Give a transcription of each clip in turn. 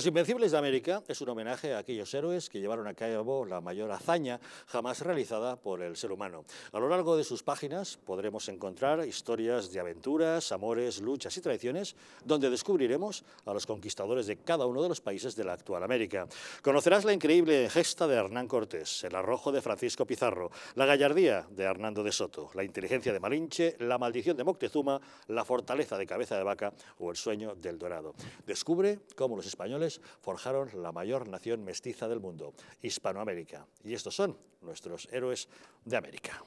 Los Invencibles de América es un homenaje a aquellos héroes que llevaron a cabo la mayor hazaña jamás realizada por el ser humano. A lo largo de sus páginas podremos encontrar historias de aventuras, amores, luchas y traiciones, donde descubriremos a los conquistadores de cada uno de los países de la actual América. Conocerás la increíble gesta de Hernán Cortés, el arrojo de Francisco Pizarro, la gallardía de Hernando de Soto, la inteligencia de Malinche, la maldición de Moctezuma, la fortaleza de Cabeza de Vaca o el sueño del Dorado. Descubre cómo los españoles forjaron la mayor nación mestiza del mundo, Hispanoamérica. Y estos son nuestros héroes de América.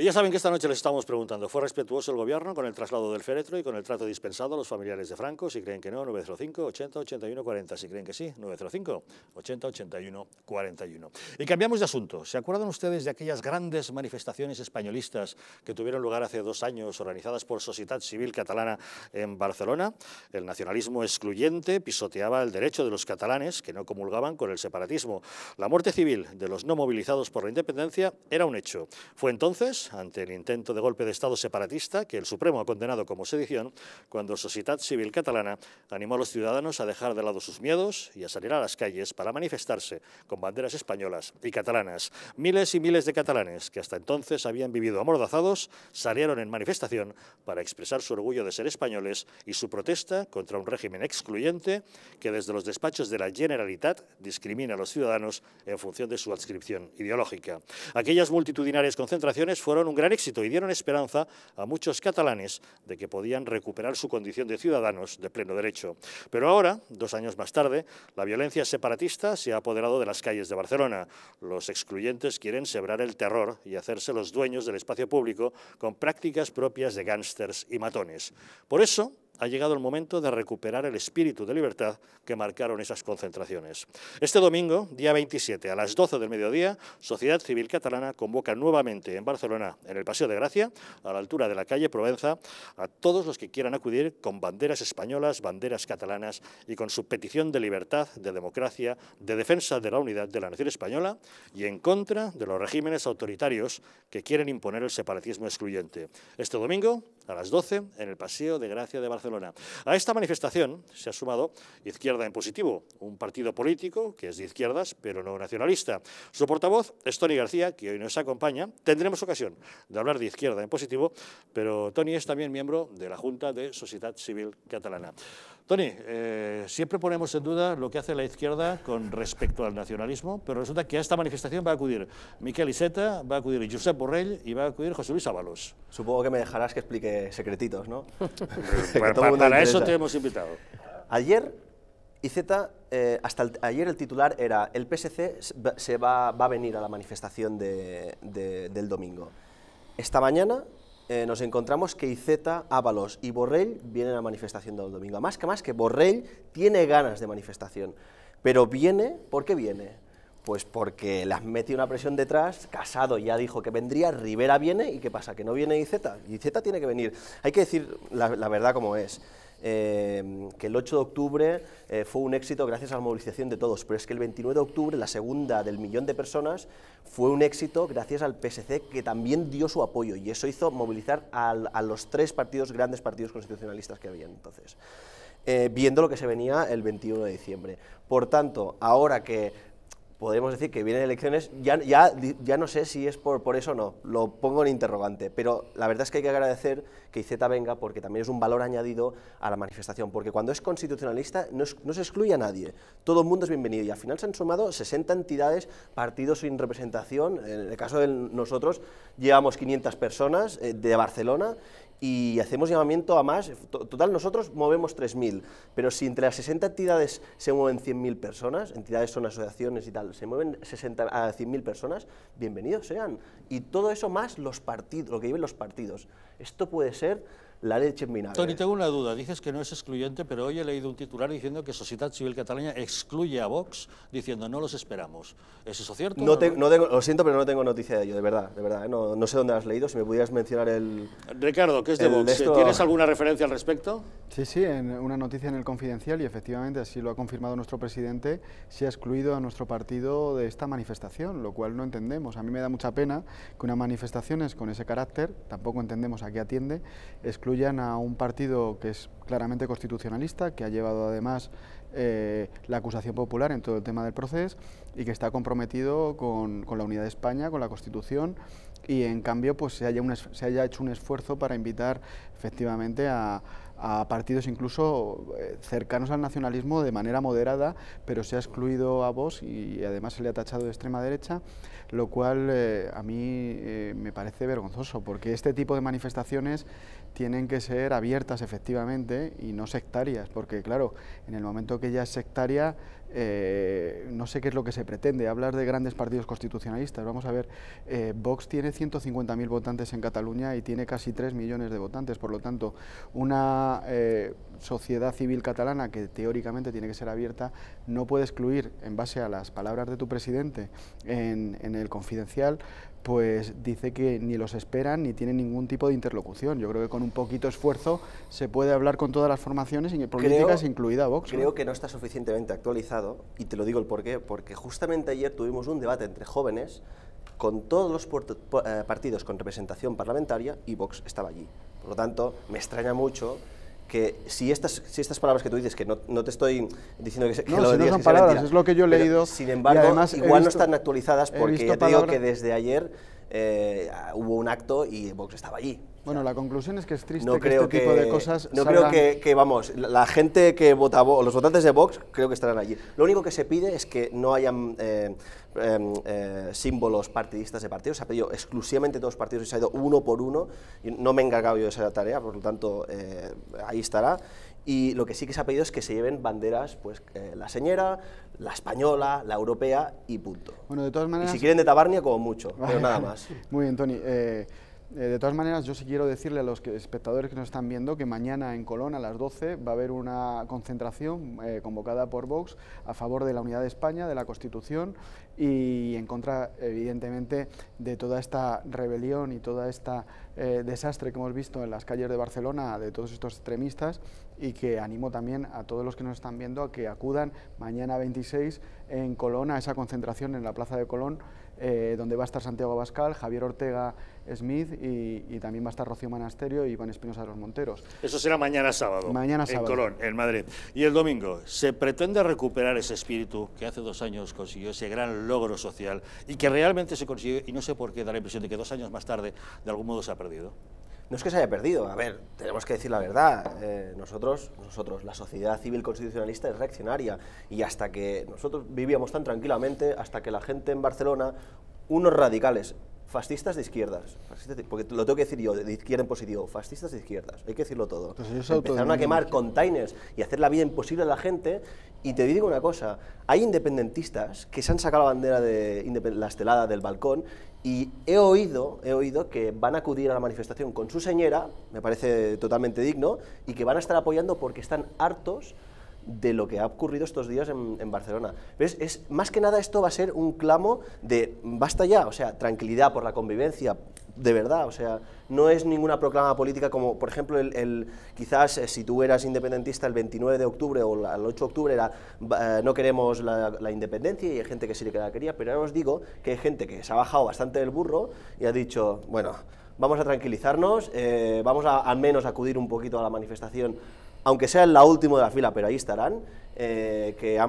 Y ya saben que esta noche les estamos preguntando, ¿fue respetuoso el gobierno con el traslado del féretro y con el trato dispensado a los familiares de Franco? Si creen que no, 905 80 81 40. Si creen que sí, 905 80 81 41. Y cambiamos de asunto. ¿Se acuerdan ustedes de aquellas grandes manifestaciones españolistas que tuvieron lugar hace dos años, organizadas por Sociedad Civil Catalana en Barcelona? El nacionalismo excluyente pisoteaba el derecho de los catalanes que no comulgaban con el separatismo. La muerte civil de los no movilizados por la independencia era un hecho. Fue entonces ante el intento de golpe de Estado separatista que el Supremo ha condenado como sedición cuando Sociedad Civil Catalana animó a los ciudadanos a dejar de lado sus miedos y a salir a las calles para manifestarse con banderas españolas y catalanas. Miles y miles de catalanes que hasta entonces habían vivido amordazados salieron en manifestación para expresar su orgullo de ser españoles y su protesta contra un régimen excluyente que desde los despachos de la Generalitat discrimina a los ciudadanos en función de su adscripción ideológica. Aquellas multitudinarias concentraciones fueron un gran éxito y dieron esperanza a muchos catalanes de que podían recuperar su condición de ciudadanos de pleno derecho. Pero ahora, dos años más tarde, la violencia separatista se ha apoderado de las calles de Barcelona. Los excluyentes quieren sembrar el terror y hacerse los dueños del espacio público con prácticas propias de gángsters y matones. Por eso, ha llegado el momento de recuperar el espíritu de libertad que marcaron esas concentraciones. Este domingo, día 27, a las 12 del mediodía, Sociedad Civil Catalana convoca nuevamente en Barcelona, en el Paseo de Gracia, a la altura de la calle Provenza, a todos los que quieran acudir con banderas españolas, banderas catalanas y con su petición de libertad, de democracia, de defensa de la unidad de la nación española y en contra de los regímenes autoritarios que quieren imponer el separatismo excluyente. Este domingo, a las 12 en el Paseo de Gracia de Barcelona. A esta manifestación se ha sumado Izquierda en Positivo, un partido político que es de izquierdas pero no nacionalista. Su portavoz es Tony García, que hoy nos acompaña. Tendremos ocasión de hablar de Izquierda en Positivo, pero Tony es también miembro de la Junta de Sociedad Civil Catalana. Tony, eh, siempre ponemos en duda lo que hace la izquierda con respecto al nacionalismo, pero resulta que a esta manifestación va a acudir Miquel Iseta, va a acudir Josep Borrell y va a acudir José Luis Ábalos. Supongo que me dejarás que explique secretitos, ¿no? Pues para, eso te hemos invitado. Ayer, Iceta, eh, hasta ayer el titular era el PSC se va, a venir a la manifestación del domingo. Esta mañana eh, nos encontramos que Izeta, Ábalos y Borrell vienen a manifestación del domingo. Más que más que Borrell tiene ganas de manifestación, pero viene, ¿por qué viene? Pues porque las mete una presión detrás, Casado ya dijo que vendría, Rivera viene y ¿qué pasa? Que no viene Y Izeta tiene que venir. Hay que decir la verdad como es. Em, que el 8 de octubre eh, fue un éxito gracias a la movilización de todos, pero es que el 29 de octubre, la segunda del millón de personas, fue un éxito gracias al PSC que también dio su apoyo y eso hizo movilizar a los tres partidos, grandes partidos constitucionalistas que había entonces. Eh, viendo lo que se venía el 21 de diciembre. Por tanto, ahora que podemos decir que vienen elecciones, ya, ya, ya no sé si es por, por eso o no, lo pongo en interrogante, pero la verdad es que hay que agradecer que IZ venga porque también es un valor añadido a la manifestación, porque cuando es constitucionalista no, se excluye a nadie, todo el mundo es bienvenido y al final se han sumado 60 entidades, partidos sin representación, en el caso de nosotros llevamos 500 personas eh, de Barcelona y hacemos llamamiento a más. Total, nosotros movemos 3.000, pero si entre las 60 entidades se mueven 100.000 personas, entidades son asociaciones y tal, se mueven 60, a 100.000 personas, bienvenidos sean. Y todo eso más los partidos, lo que viven los partidos. Esto puede ser la leche en Tony, tengo una duda. Dices que no es excluyente, pero hoy he leído un titular diciendo que Sociedad Civil Catalana excluye a Vox diciendo no los esperamos. ¿Es eso cierto? No, lo siento, pero no tengo noticia de ello, de verdad. De verdad ¿eh? no, sé dónde has leído, si me pudieras mencionar el... Ricardo, ¿qué es de Vox? ¿eh? ¿Tienes alguna referencia al respecto? Sí, sí, en una noticia en el Confidencial y efectivamente así lo ha confirmado nuestro presidente, se ha excluido a nuestro partido de esta manifestación, lo cual no entendemos. A mí me da mucha pena que unas manifestaciones con ese carácter, tampoco entendemos a qué atiende, incluyan a un partido que es claramente constitucionalista, que ha llevado además eh, la acusación popular en todo el tema del proceso y que está comprometido con, la unidad de España, con la Constitución y en cambio pues se haya, se hecho un esfuerzo para invitar efectivamente a, partidos incluso eh, cercanos al nacionalismo de manera moderada, pero se ha excluido a Vox y además se le ha tachado de extrema derecha, lo cual eh, a mí me parece vergonzoso, porque este tipo de manifestaciones tienen que ser abiertas efectivamente y no sectarias, porque claro, en el momento que ya es sectaria, eh, no sé qué es lo que se pretende, hablar de grandes partidos constitucionalistas, vamos a ver, eh, Vox tiene 150.000 votantes en Cataluña y tiene casi 3 millones de votantes, por lo tanto, una eh, sociedad civil catalana que teóricamente tiene que ser abierta, no puede excluir, en base a las palabras de tu presidente en el confidencial, pues dice que ni los esperan ni tienen ningún tipo de interlocución. Yo creo que con un poquito esfuerzo se puede hablar con todas las formaciones y políticas, incluida Vox. Creo que no está suficientemente actualizado y te lo digo el porqué, porque justamente ayer tuvimos un debate entre jóvenes con todos los eh, partidos con representación parlamentaria y Vox estaba allí. Por lo tanto, me extraña mucho que si estas, si estas palabras que tú dices, que no, te estoy diciendo que, lo digas, es lo que yo he leído. Sin embargo, igual no están actualizadas porque te digo que desde ayer eh, hubo un acto y Vox estaba allí. Bueno, la conclusión es que es triste que este tipo de cosas No creo que, vamos, la gente que vota, los votantes de Vox, creo que estarán allí. Lo único que se pide es que no hayan eh, em, eh, símbolos partidistas de partidos. Se ha pedido exclusivamente todos partidos y se ha ido uno por uno. No me he encargado yo de esa tarea, por lo tanto, ahí estará. Y lo que sí que se ha pedido es que se lleven banderas, pues eh, la señera, la española, la europea y punto. Bueno, de todas maneras... Y si quieren de Tabarnia, como mucho, pero nada más. Muy bien, Tony. Eh, eh, de todas maneras, yo sí quiero decirle a los espectadores que nos están viendo que mañana en Colón, a las 12, va a haber una concentración convocada por Vox a favor de la unidad de España, de la Constitución y en contra, evidentemente, de toda esta rebelión y todo este desastre que hemos visto en las calles de Barcelona de todos estos extremistas y que animo también a todos los que nos están viendo a que acudan mañana 26 en Colón a esa concentración en la Plaza de Colón, eh, donde va a estar Santiago Abascal, Javier Ortega Smith y, también va a estar Rocío Manasterio y Iván Espinosa de los Monteros. Eso será mañana sábado. Mañana sábado. En Colón, en Madrid. Y el domingo, ¿se pretende recuperar ese espíritu que hace dos años consiguió ese gran logro social y que realmente se consiguió y no sé por qué da la impresión de que dos años más tarde de algún modo se ha perdido? No es que se haya perdido, a ver, tenemos que decir la verdad. Eh, nosotros, nosotros, la sociedad civil constitucionalista es reaccionaria y hasta que nosotros vivíamos tan tranquilamente, hasta que la gente en Barcelona, unos radicales, fascistas de izquierdas, porque lo tengo que decir yo, de izquierda en positivo, fascistas de izquierdas, hay que decirlo todo. Pues empezaron a quemar containers y hacer la vida imposible a la gente. Y te digo una cosa, hay independentistas que se han sacado la bandera de la estelada del balcón y he oído, he oído que van a acudir a la manifestación con su señora, me parece totalmente digno, y que van a estar apoyando porque están hartos de lo que ha ocurrido estos días en, Barcelona. Es, más que nada esto va a ser un clamo de basta ya, o sea, tranquilidad por la convivencia, de verdad, o sea, no es ninguna proclama política como, por ejemplo, el, quizás eh, si tú eras independentista el 29 de octubre o el 8 de octubre era eh, no queremos la, independencia y hay gente que sí que la quería, pero ahora os digo que hay gente que se ha bajado bastante del burro y ha dicho, bueno, vamos a tranquilizarnos, eh, vamos al menos a acudir un poquito a la manifestación aunque sea en la última de la fila, pero ahí estarán, que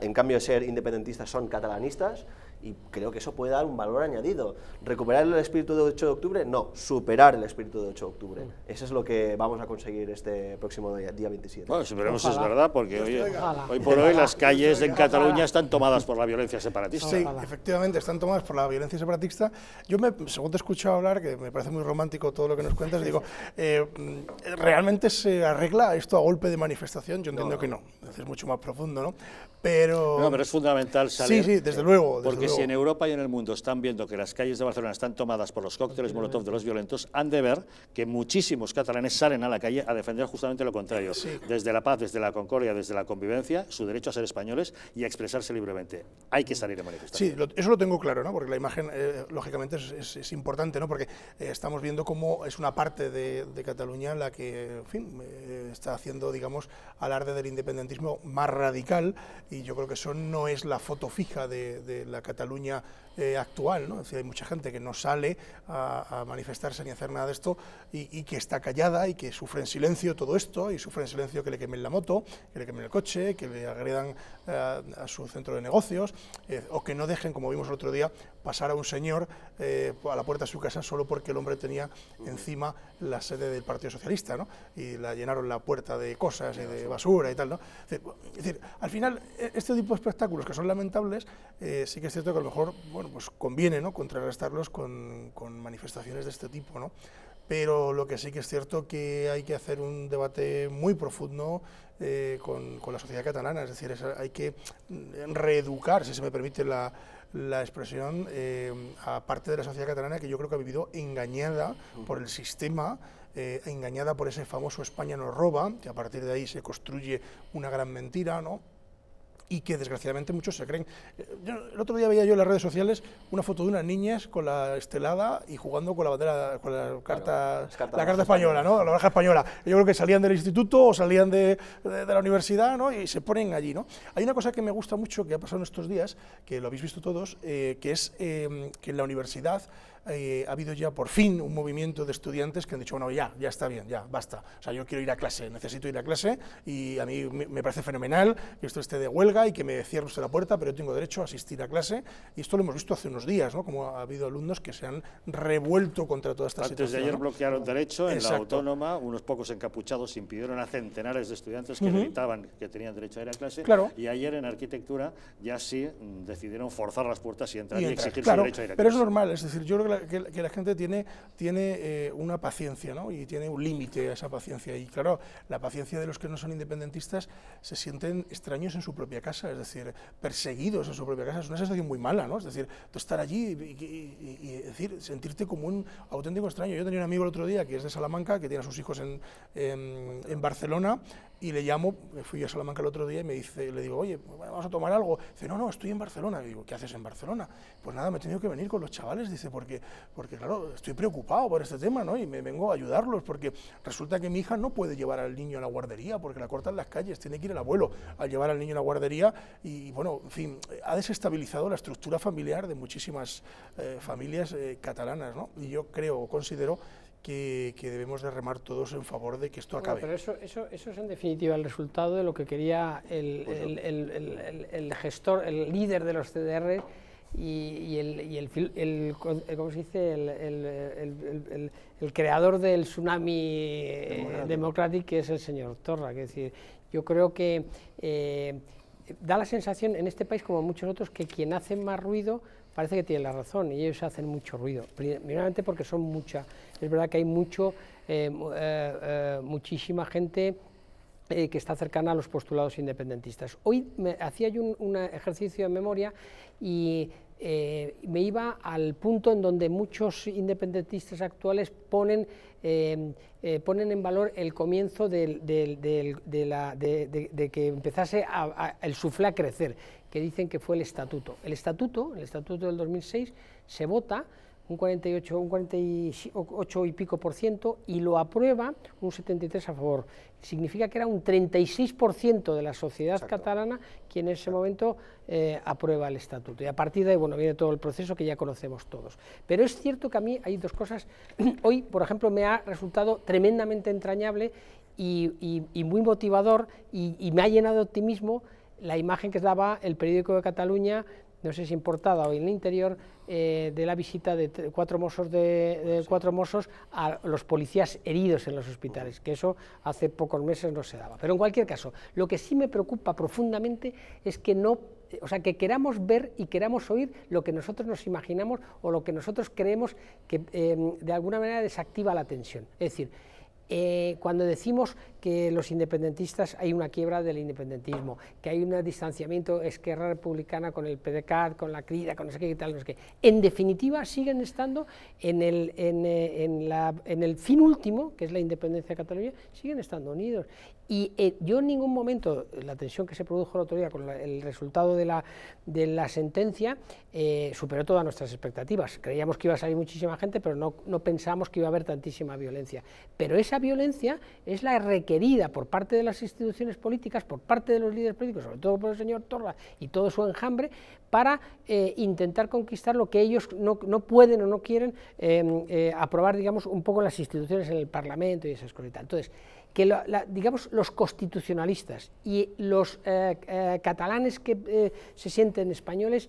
en cambio de ser independentistas son catalanistas, y creo que eso puede dar un valor añadido. ¿Recuperar el espíritu de 8 de octubre? No, superar el espíritu de 8 de octubre. Mm. Eso es lo que vamos a conseguir este próximo día, 27. Bueno, esperemos es verdad, porque hoy, hoy, por hoy las calles en Cataluña están tomadas por la violencia separatista. Sí, efectivamente, están tomadas por la violencia separatista. Yo, me, según te he escuchado hablar, que me parece muy romántico todo lo que nos cuentas, digo, eh, ¿realmente se arregla esto a golpe de manifestación? Yo entiendo que no, es mucho más profundo, ¿no? Pero... No, pero es fundamental salir... Sí, sí, desde luego. porque si en Europa y en el mundo están viendo que las calles de Barcelona están tomadas por los cócteles molotov de los violentos, han de ver que muchísimos catalanes salen a la calle a defender justamente lo contrario. Desde la paz, desde la concordia, desde la convivencia, su derecho a ser españoles y a expresarse libremente. Hay que salir a manifestar. Sí, eso lo tengo claro, ¿no? porque la imagen, eh, lógicamente, es, importante, ¿no? porque eh, estamos viendo cómo es una parte de, Cataluña la que, en fin, eh, está haciendo, digamos, alarde del independentismo más radical y yo creo que eso no es la foto fija de, de la Cataluña Cataluña eh, actual, ¿no? Es decir, hay mucha gente que no sale a, manifestarse ni a hacer nada de esto y, que está callada y que sufre en silencio todo esto y sufre en silencio que le quemen la moto, que le quemen el coche, que le agredan eh, a su centro de negocios eh, o que no dejen, como vimos el otro día, pasara un señor eh, a la puerta de su casa solo porque el hombre tenía encima la sede del Partido Socialista, ¿no? Y la llenaron la puerta de cosas de basura y tal, ¿no? Es decir, al final, e, este tipo de espectáculos que son lamentables, eh, sí que es cierto que a lo mejor, bueno, pues conviene, ¿no? Contrarrestarlos con, con manifestaciones de este tipo, ¿no? pero lo que sí que es cierto que hay que hacer un debate muy profundo eh, con, la sociedad catalana, es decir, hay que mm, reeducar, si se me permite la, la expresión, eh, a parte de la sociedad catalana que yo creo que ha vivido engañada por el sistema, eh, engañada por ese famoso España nos roba, que a partir de ahí se construye una gran mentira, ¿no? y que desgraciadamente muchos se creen. Eh, el otro día veía yo en las redes sociales una foto de unas niñas con la estelada y jugando con la bandera, con la carta, la carta española, ¿no? La baraja española. Yo creo que salían del instituto o salían de, de, la universidad, ¿no? Y se ponen allí, ¿no? Hay una cosa que me gusta mucho que ha pasado en estos días, que lo habéis visto todos, eh, que es eh, que en la universidad eh, ha habido ya por fin un movimiento de estudiantes que han dicho, bueno, ya, ya está bien, ya, basta. O sea, yo quiero ir a clase, necesito ir a clase y a mí me parece fenomenal que esto esté de huelga y que me cierre usted la puerta, pero yo tengo derecho a asistir a clase. Y esto lo hemos visto hace unos días, ¿no? Como ha habido alumnos que se han revuelto contra toda esta Antes situación. Antes de ayer bloquearon derecho en la autónoma, unos pocos encapuchados impidieron a centenares de estudiantes que uh que tenían derecho a ir a clase. Claro. Y ayer en arquitectura ya sí mm, decidieron forzar las puertas y entrar y, exigir su derecho a ir a clase. Pero es normal, es decir, yo creo que la que, la gente tiene, tiene eh, una paciencia y tiene un límite a esa paciencia. Y claro, la paciencia de los que no son independentistas se sienten extraños en su propia casa, es decir, perseguidos en su propia casa. Es una sensación muy mala, ¿no? Es decir, estar allí y, decir, sentirte como un auténtico extraño. Yo tenía un amigo el otro día que es de Salamanca, que tiene a sus hijos en, en Barcelona y le llamo, fui a Salamanca el otro día y me dice, le digo, oye, vamos a tomar algo. Dice, no, no, estoy en Barcelona. Y digo, ¿qué haces en Barcelona? Pues nada, me he tenido que venir con los chavales, dice, porque, porque claro, estoy preocupado por este tema, ¿no? Y me vengo a ayudarlos, porque resulta que mi hija no puede llevar al niño a la guardería, porque la cortan las calles, tiene que ir el abuelo a llevar al niño a la guardería. Y bueno, en fin, ha desestabilizado la estructura familiar de muchísimas eh, familias eh, catalanas, ¿no? Y yo creo, considero que, debemos de remar todos en favor de que esto acabe. pero eso, eso, es en definitiva el resultado de lo que quería el, pues gestor, el líder de los CDR y, el, ¿cómo se dice? El, creador del tsunami democrático. que es el señor Torra. decir, yo creo que eh, da la sensación en este país, como en muchos otros, que quien hace más ruido parece que tiene la razón y ellos hacen mucho ruido. Primeramente porque son mucha es verdad que hay mucho, eh, eh, eh, muchísima gente que está cercana a los postulados independentistas. Hoy me, hacía yo un, ejercicio de memoria y me iba al punto en donde muchos independentistas actuales ponen, ponen en valor el comienzo de, que empezase el sufla a crecer, que dicen que fue el estatuto. El estatuto, el estatuto del 2006, se vota un 48, un 48 y pico por ciento y lo aprueba un 73 a favor. Significa que era un 36% de la sociedad catalana quien en ese momento eh, aprueba el estatuto. Y a partir de ahí, bueno, viene todo el proceso que ya conocemos todos. Pero es cierto que a mí hay dos cosas. Hoy, por ejemplo, me ha resultado tremendamente entrañable y, muy motivador y, y me ha llenado de optimismo la imagen que daba el periódico de Cataluña no sé si importada o en el interior, eh, de la visita de cuatro mozos, de, cuatro mozos a los policías heridos en los hospitales, que eso hace pocos meses no se daba. Pero en cualquier caso, lo que sí me preocupa profundamente es que no o sea, que queramos ver y queramos oír lo que nosotros nos imaginamos o lo que nosotros creemos que em, de alguna manera desactiva la tensión. Es decir, eh, cuando decimos que los independentistas hay una quiebra del independentismo, que hay un distanciamiento Esquerra Republicana con el PDCAT, con la CRIDA, con no sé qué tal, no sé qué, en definitiva siguen estando en el, en, eh, en el fin último, que es la independencia de Cataluña, siguen estando unidos. Y eh, yo en ningún momento, la tensión que se produjo el otro día con el resultado de la, de la sentencia eh, superó todas nuestras expectativas. Creíamos que iba a salir muchísima gente, pero no, no pensamos que iba a haber tantísima violencia. Pero esa violencia es la requerida por parte de las instituciones políticas, por parte de los líderes políticos, sobre todo por el señor Torra y todo su enjambre, para eh, intentar conquistar lo que ellos no, no pueden o no quieren em, aprobar, digamos, un poco las instituciones en el Parlamento y esas cosas y tal. Entonces, que digamos los constitucionalistas y los eh, eh, catalanes que eh, se sienten españoles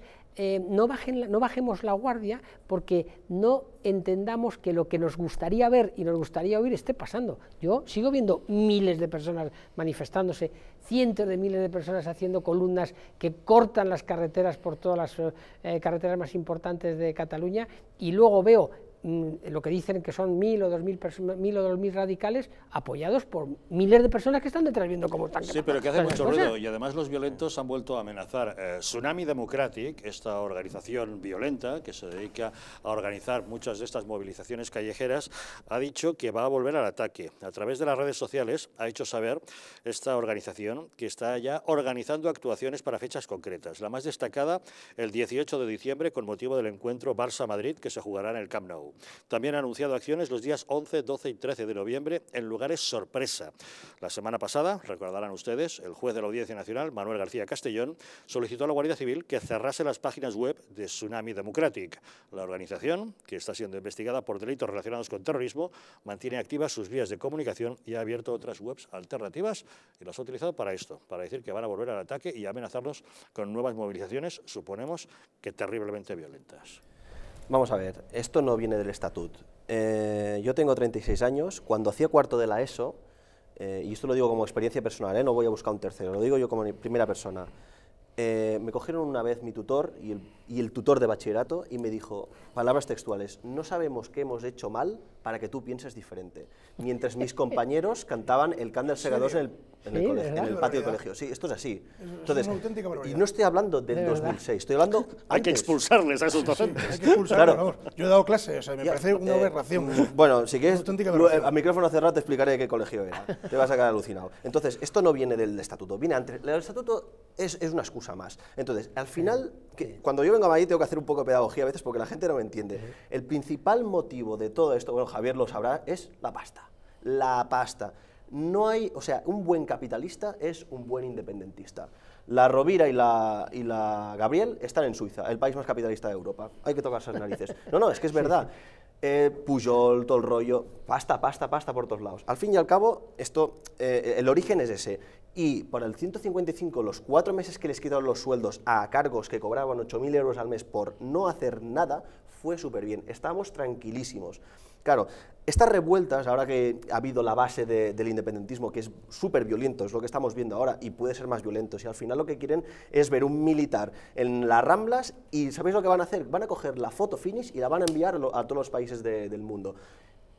no, bajen, no bajemos la guardia porque no entendamos que lo que nos gustaría ver y nos gustaría oír esté pasando. Yo sigo viendo miles de personas manifestándose, cientos de miles de personas haciendo columnas que cortan las carreteras por todas las carreteras más importantes de Cataluña y luego veo Mm, lo que dicen que son mil o dos mil, mil o dos radicales apoyados por miles de personas que están detrás viendo cómo están. Sí, pero que hace mucho ruido y además los violentos han vuelto a amenazar. Eh, Tsunami Democratic, esta organización violenta que se dedica a organizar muchas de estas movilizaciones callejeras, ha dicho que va a volver al ataque. A través de las redes sociales ha hecho saber esta organización que está ya organizando actuaciones para fechas concretas. La más destacada el 18 de diciembre con motivo del encuentro Barça-Madrid que se jugará en el Camp Nou. También ha anunciado acciones los días 11, 12 y 13 de noviembre en lugares sorpresa. La semana pasada, recordarán ustedes, el juez de la Audiencia Nacional, Manuel García Castellón, solicitó a la Guardia Civil que cerrase las páginas web de Tsunami Democratic. La organización, que está siendo investigada por delitos relacionados con terrorismo, mantiene activas sus vías de comunicación y ha abierto otras webs alternativas y las ha utilizado para esto, para decir que van a volver al ataque y amenazarlos con nuevas movilizaciones, suponemos que terriblemente violentas. Vamos a ver, esto no viene del estatut. Eh, yo tengo 36 años, cuando hacía cuarto de la ESO, eh, y esto lo digo como experiencia personal, eh, no voy a buscar un tercero, lo digo yo como primera persona, me cogieron una vez mi tutor y el y el tutor de bachillerato y me dijo, palabras textuales, no sabemos qué hemos hecho mal para que tú pienses diferente. Mientras mis compañeros cantaban el Candel 2 en el, en el, patio del colegio. Sí, esto es así. Entonces, y no estoy hablando del 2006, estoy hablando Hay que expulsarles a esos docentes. hay que Yo he dado clase, o sea, me parece una eh, aberración. Mm, bueno, si quieres, a micrófono cerrado te explicaré de qué colegio era. te vas a quedar alucinado. Entonces, esto no viene del estatuto, viene antes. El estatuto es, es una excusa más. Entonces, al final, que, cuando yo tengo que hacer un poco de pedagogía a veces porque la gente no me entiende. El principal motivo de todo esto, bueno, Javier lo sabrá, es la pasta. La pasta. No hay, o sea, un buen capitalista es un buen independentista. La Rovira y la, y la Gabriel están en Suiza, el país más capitalista de Europa. Hay que tocar esas narices. No, no, es que es verdad. Eh, Pujol, todo el rollo, pasta, pasta, pasta por todos lados. Al fin y al cabo, esto, eh, el origen es ese y para el 155 los cuatro meses que les quitaron los sueldos a cargos que cobraban 8.000 euros al mes por no hacer nada, fue súper bien, estábamos tranquilísimos. Claro, estas revueltas, ahora que ha habido la base del independentismo, que es súper violento, es lo que estamos viendo ahora, y puede ser más violento, si al final lo que quieren es ver un militar en las Ramblas y ¿sabéis lo que van a hacer? Van a coger la foto finish y la van a enviar a todos los países del mundo.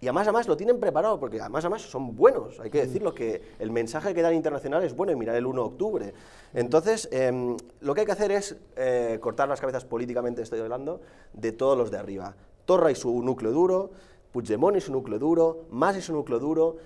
Y además, además lo tienen preparado, porque además, además son buenos. Hay que mm. decirlo que el mensaje que dan internacional es bueno y mirar el 1 de octubre. Entonces, em, lo que hay que hacer es eh, cortar las cabezas políticamente, estoy hablando, de todos los de arriba. Torra y su núcleo duro, Puigdemont y su núcleo duro, Mas y su núcleo duro,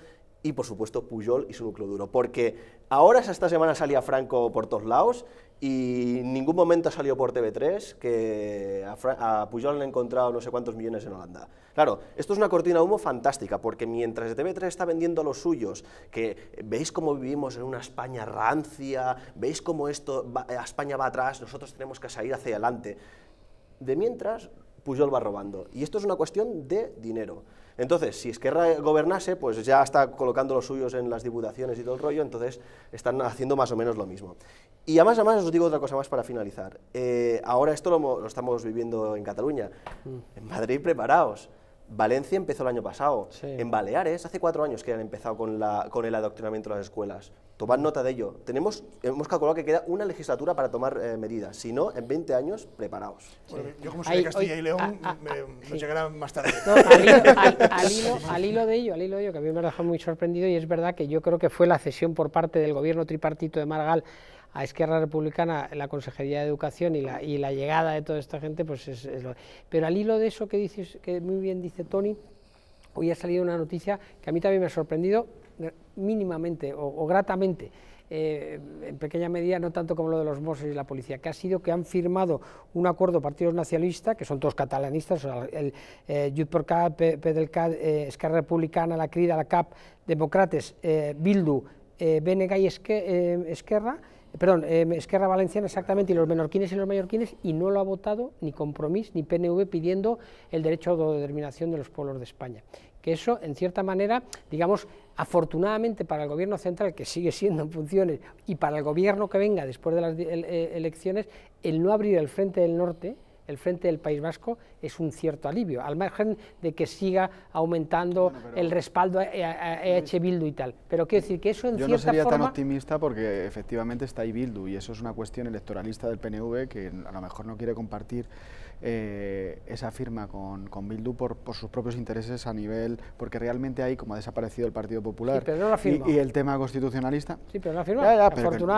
y por supuesto Pujol y su núcleo duro, porque ahora esta semana salía Franco por todos lados y en ningún momento ha salido por TV3 que a, Pujol le han encontrado no sé cuántos millones en Holanda. Claro, esto es una cortina de humo fantástica, porque mientras TV3 está vendiendo los suyos, que veis cómo vivimos en una España rancia, veis cómo esto eh, España va atrás, nosotros tenemos que salir hacia adelante. De mientras, Pujol va robando. Y esto es una cuestión de dinero. Entonces, si Esquerra gobernase, pues ya está colocando los suyos en las diputaciones y todo el rollo, entonces están haciendo más o menos lo mismo. Y además, además os digo otra cosa más para finalizar. Eh, ahora esto lo, estamos viviendo en Cataluña. Mm. En Madrid, preparaos. Valencia empezó el año pasado. En Baleares, hace cuatro años que han empezado con, con el adoctrinamiento de las escuelas. Tomad nota de ello. Tenemos, hemos calculado que queda una legislatura para tomar eh, medidas. Si no, en 20 años, preparaos. yo como soy de Castilla y León, ah, ah, ah, llegará más tarde. al, hilo, de ello, al que a mí me ha dejado muy sorprendido y es verdad que yo creo que fue la cesión por parte del gobierno tripartito de Margal a Esquerra Republicana, la Consejería de Educación y la, y la llegada de toda esta gente, pues Pero al hilo de eso que dices, que muy bien dice Tony, hoy ha salido una noticia que a mí también me ha sorprendido, mínimamente o, gratamente, eh, en pequeña medida, no tanto como lo de los Mossos y la policía, que ha sido que han firmado un acuerdo partidos nacionalistas, que son todos catalanistas, el eh, Jut per eh, Esquerra Republicana, la CRIDA, la CAP, Democrates, eh, Bildu, BNG y Esquerra, perdón, Esquerra Valenciana exactamente, y los menorquines y los Mayorquines y no lo ha votado ni Compromís ni PNV pidiendo el derecho a autodeterminación de los pueblos de España. Que eso, en cierta manera, digamos, afortunadamente para el gobierno central, que sigue siendo en funciones, y para el gobierno que venga después de las eh, elecciones, el no abrir el frente del norte, el frente del País Vasco, es un cierto alivio, al margen de que siga aumentando el respaldo a, EH Bildu y tal. Pero quiero decir que eso en yo cierta forma... Yo no sería tan optimista porque efectivamente está ahí Bildu, y eso es una cuestión electoralista del PNV que a lo mejor no quiere compartir eh, esa firma con, con Bildu por, sus propios intereses a nivel, porque realmente ahí como ha desaparecido el Partido Popular y, el tema constitucionalista. Sí, pero no ha firmado.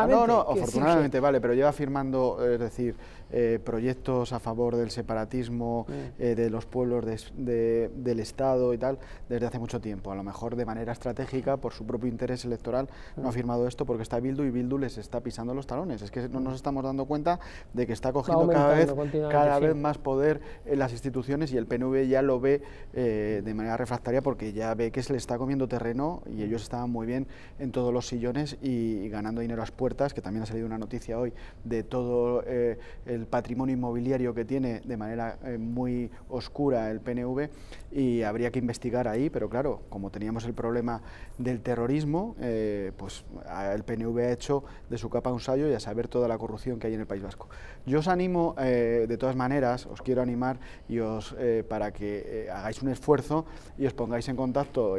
no, no, afortunadamente, vale, pero lleva firmando, eh, es decir, eh, proyectos a favor del separatismo, mm. eh, de los pueblos del Estado y tal, desde hace mucho tiempo. A lo mejor de manera estratégica, por su propio interés electoral, no ha mm. firmado esto porque está Bildu y Bildu les está pisando los talones. Es que no nos estamos dando cuenta de que está cogiendo cada vez, cada vez más poder en las instituciones y el PNV ya lo ve eh, de manera refractaria porque ya ve que se le está comiendo terreno y ellos estaban muy bien en todos los sillones y, ganando dinero a las puertas, que también ha salido una noticia hoy de todo el el patrimonio inmobiliario que tiene de manera eh, muy oscura el PNV y habría que investigar ahí, pero claro, como teníamos el problema del terrorismo, eh, pues el PNV ha hecho de su capa un sallo y a saber toda la corrupción que hay en el País Vasco. Yo os animo, eh, de todas maneras, os quiero animar y os, eh, para que eh, hagáis un esfuerzo y os pongáis en contacto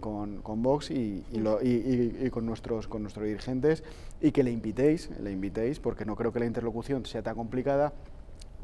con, con, Vox y, con, nuestros, con nuestros dirigentes y que le invitéis, le invitéis, porque no creo que la interlocución sea tan complicada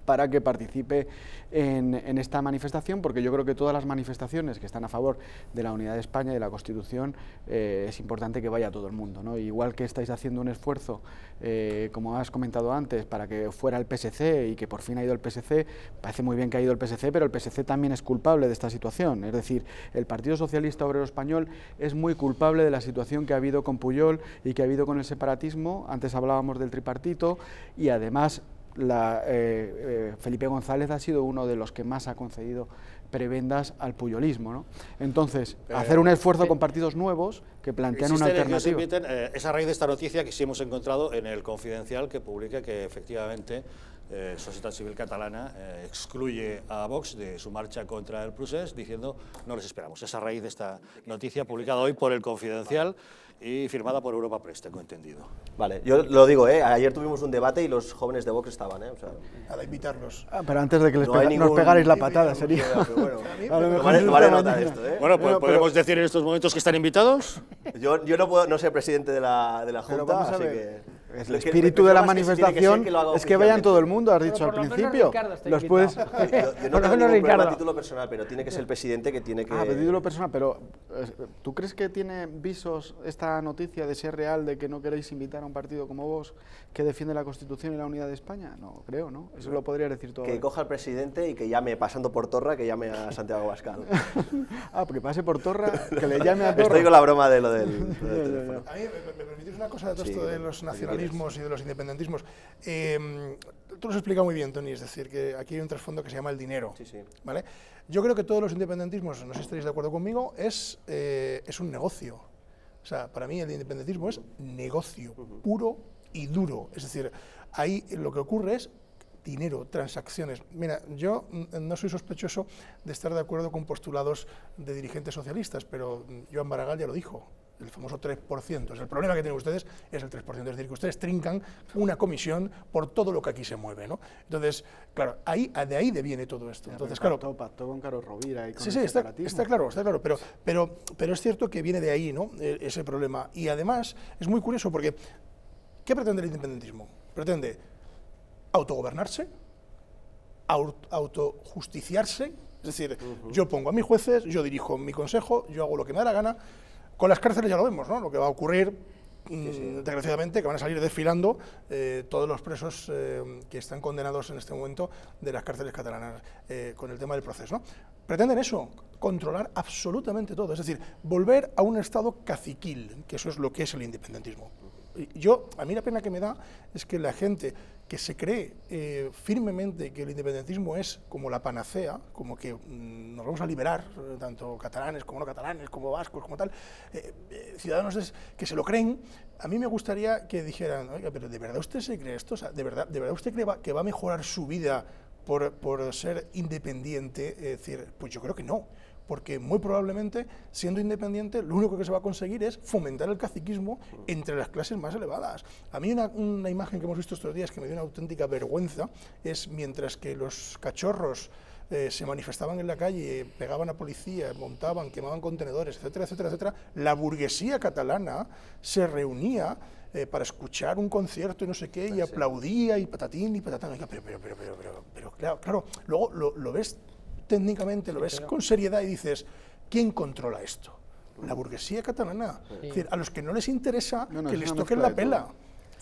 para que participe en, esta manifestación, porque yo creo que todas las manifestaciones que están a favor de la unidad de España y de la Constitución eh, es importante que vaya todo el mundo. ¿no? Igual que estáis haciendo un esfuerzo, eh, como has comentado antes, para que fuera el PSC y que por fin ha ido el PSC, parece muy bien que ha ido el PSC, pero el PSC también es culpable de esta situación. Es decir, el Partido Socialista Obrero Español es muy culpable de la situación que ha habido con Puyol y que ha habido con el separatismo. Antes hablábamos del tripartito y además eh, eh, Felipe González ha sido uno de los que más ha concedido prebendas al puyolismo. Entonces, eh, hacer un esfuerzo con partidos nuevos que plantean una alternativa. es raíz de esta noticia que sí hemos encontrado en el Confidencial que publica que efectivamente eh, Sociedad Civil Catalana excluye a Vox de su marcha contra el procés diciendo no les esperamos. Esa raíz de esta noticia publicada hoy por el Confidencial y firmada por Europa Press, tengo entendido. Vale, yo lo digo, ¿eh? ayer tuvimos un debate y los jóvenes de Vox estaban. ¿eh? O sea, invitarlos. Ah, pero antes de que les nos pegarais la patada, sería. Bueno, ¿podemos decir en estos momentos que están invitados? Yo, yo no, puedo, no soy presidente de la, de la Junta, así que. Es el espíritu de la manifestación que es que vayan todo el mundo, has dicho al principio. Los puedes... yo, yo, no tengo ningún problema a título personal, pero tiene que ser el presidente que tiene ah, que... Ah, título personal, pero eh, ¿tú crees que tiene visos esta noticia de ser real, de que no queréis invitar a un partido como vos que defiende la Constitución y la unidad de España? No, creo, ¿no? Eso lo podría decir todo. Que coja al presidente y que llame, pasando por Torra, que llame a Santiago Abascal. ah, porque pase por Torra, que le llame a Torra. Estoy con la broma de lo del... a mí, ¿me, permitís una cosa de todo esto de los nacionales? y de los independentismos. Em, tú lo has explicado muy bien, Tony, es decir, que aquí hay un trasfondo que se llama el dinero. ¿vale? Yo creo que todos los independentismos, no sé si estaréis de acuerdo conmigo, es, eh, es un negocio. O sea, para mí el independentismo es negocio puro y duro. Es decir, ahí lo que ocurre es dinero, transacciones. Mira, yo no soy sospechoso de estar de acuerdo con postulados de dirigentes socialistas, pero Joan Baragal ya lo dijo el famoso 3%. el problema que tienen ustedes, es el 3%. Es decir, que ustedes trincan una comisión por todo lo que aquí se mueve. ¿no? Entonces, claro, ahí, de ahí viene todo esto. Entonces, claro, con Carlos Rovira y con sí, sí, está, claro, está claro, pero, pero, pero es cierto que viene de ahí ¿no? E, ese problema. Y además es muy curioso porque, ¿qué pretende el independentismo? Pretende autogobernarse, autojusticiarse, es decir, yo pongo a mis jueces, yo dirijo mi consejo, yo hago lo que me da la gana, con las cárceles ya lo vemos, ¿no? Lo que va a ocurrir, mm, desgraciadamente, que van a salir desfilando eh, todos los presos eh, que están condenados en este momento de las cárceles catalanas eh, con el tema del proceso. Pretenden eso, controlar absolutamente todo, es decir, volver a un estado caciquil, que eso es lo que es el independentismo. Yo, a mí la pena que me da es que la gente que se cree eh, firmemente que el independentismo es como la panacea, como que mm, nos vamos a liberar, eh, tanto catalanes como no catalanes, como vascos, como tal, eh, ciudadanos que se lo creen, a mí me gustaría que dijeran, oiga, pero ¿de verdad usted se cree esto? ¿de, verdad, ¿De verdad usted cree que va a mejorar su vida por, por ser independiente? Es decir, pues yo creo que no porque muy probablemente, siendo independiente, lo único que se va a conseguir es fomentar el caciquismo entre las clases más elevadas. A mí una, una imagen que hemos visto estos días que me dio una auténtica vergüenza es mientras que los cachorros eh, se manifestaban en la calle, pegaban a policía, montaban, quemaban contenedores, etcétera, etcétera, etcétera, la burguesía catalana se reunía eh, para escuchar un concierto y no sé qué, y ah, aplaudía y patatín y patatán. Pero, pero, pero, pero, pero, claro, claro, luego lo, lo ves técnicamente, lo ves con seriedad y dices, ¿quién controla esto? La burguesía catalana. a los que no les interesa que les toquen la pela.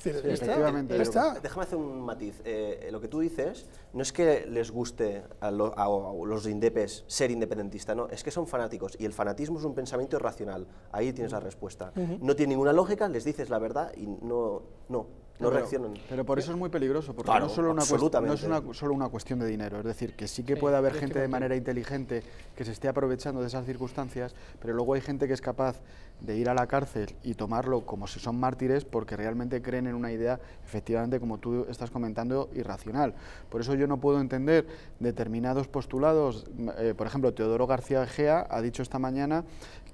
déjame hacer un matiz. Eh, lo que tú dices no es que les guste a, los indepes ser independentista, no, es que son fanáticos y el fanatismo es un pensamiento irracional. Ahí tienes la respuesta. No tiene ninguna lógica, les dices la verdad y no, no no reaccionan. Pero por eso es muy peligroso, porque no, solo una no es solo una cuestión de dinero, es decir, que sí que puede haber gente de manera inteligente que se esté aprovechando de esas circunstancias, pero luego hay gente que es capaz de ir a la cárcel y tomarlo como si son mártires porque realmente creen en una idea, efectivamente, como tú estás comentando, irracional. Por eso yo no puedo entender determinados postulados, eh, por ejemplo, Teodoro García Gea ha dicho esta mañana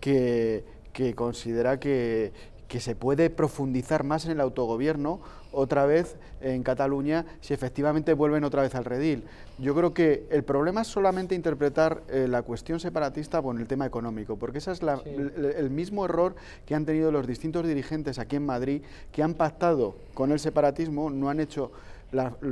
que que considera que, que se puede profundizar más en el autogobierno otra vez en Cataluña si efectivamente vuelven otra vez al redil. Yo creo que el problema es solamente interpretar eh, la cuestión separatista con el tema económico, porque ese es el, mismo error que han tenido los distintos dirigentes aquí en Madrid que han pactado con el separatismo, no han hecho...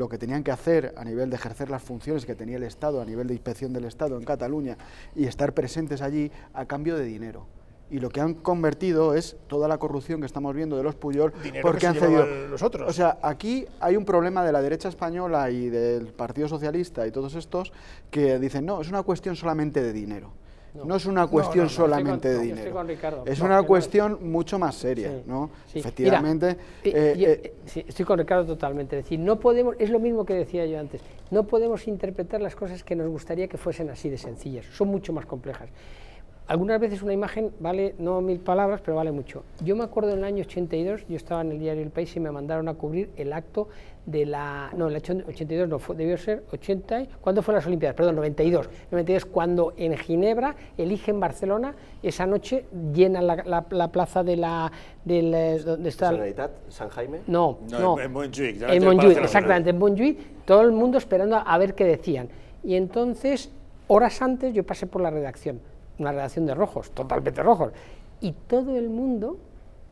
lo que tenían que hacer a nivel de ejercer las funciones que tenía el Estado, a nivel de inspección del Estado en Cataluña y estar presentes allí a cambio de dinero y lo que han convertido es toda la corrupción que estamos viendo de los Puyol porque han cedido los O sea, aquí hay un problema de la derecha española y del Partido Socialista y todos estos que dicen, "No, es una cuestión solamente de dinero." No, es una cuestión solamente de dinero. es una cuestión mucho más seria, ¿no? Efectivamente. Eh, eh, estoy con Ricardo totalmente. Es decir, no podemos, es lo mismo que decía yo antes, no podemos interpretar las cosas que nos gustaría que fuesen así de sencillas, son mucho más complejas. Algunas veces una imagen vale no mil palabras, pero vale mucho. Yo me acuerdo en el año 82, yo estaba en el diario El País y me mandaron a cubrir el acto de la... No, el 82 no, debió ser 80... ¿Cuándo fueron las Olimpiadas? Perdón, 92. 92, cuando en Ginebra eligen Barcelona, esa noche llena la, plaza de la... está? ¿San Jaime? No, En Montjuic. En Montjuic, exactamente. En Montjuic, todo el mundo esperando a ver qué decían. Y entonces, horas antes, yo pasé por la redacción una relación de rojos, totalmente rojos, y todo el mundo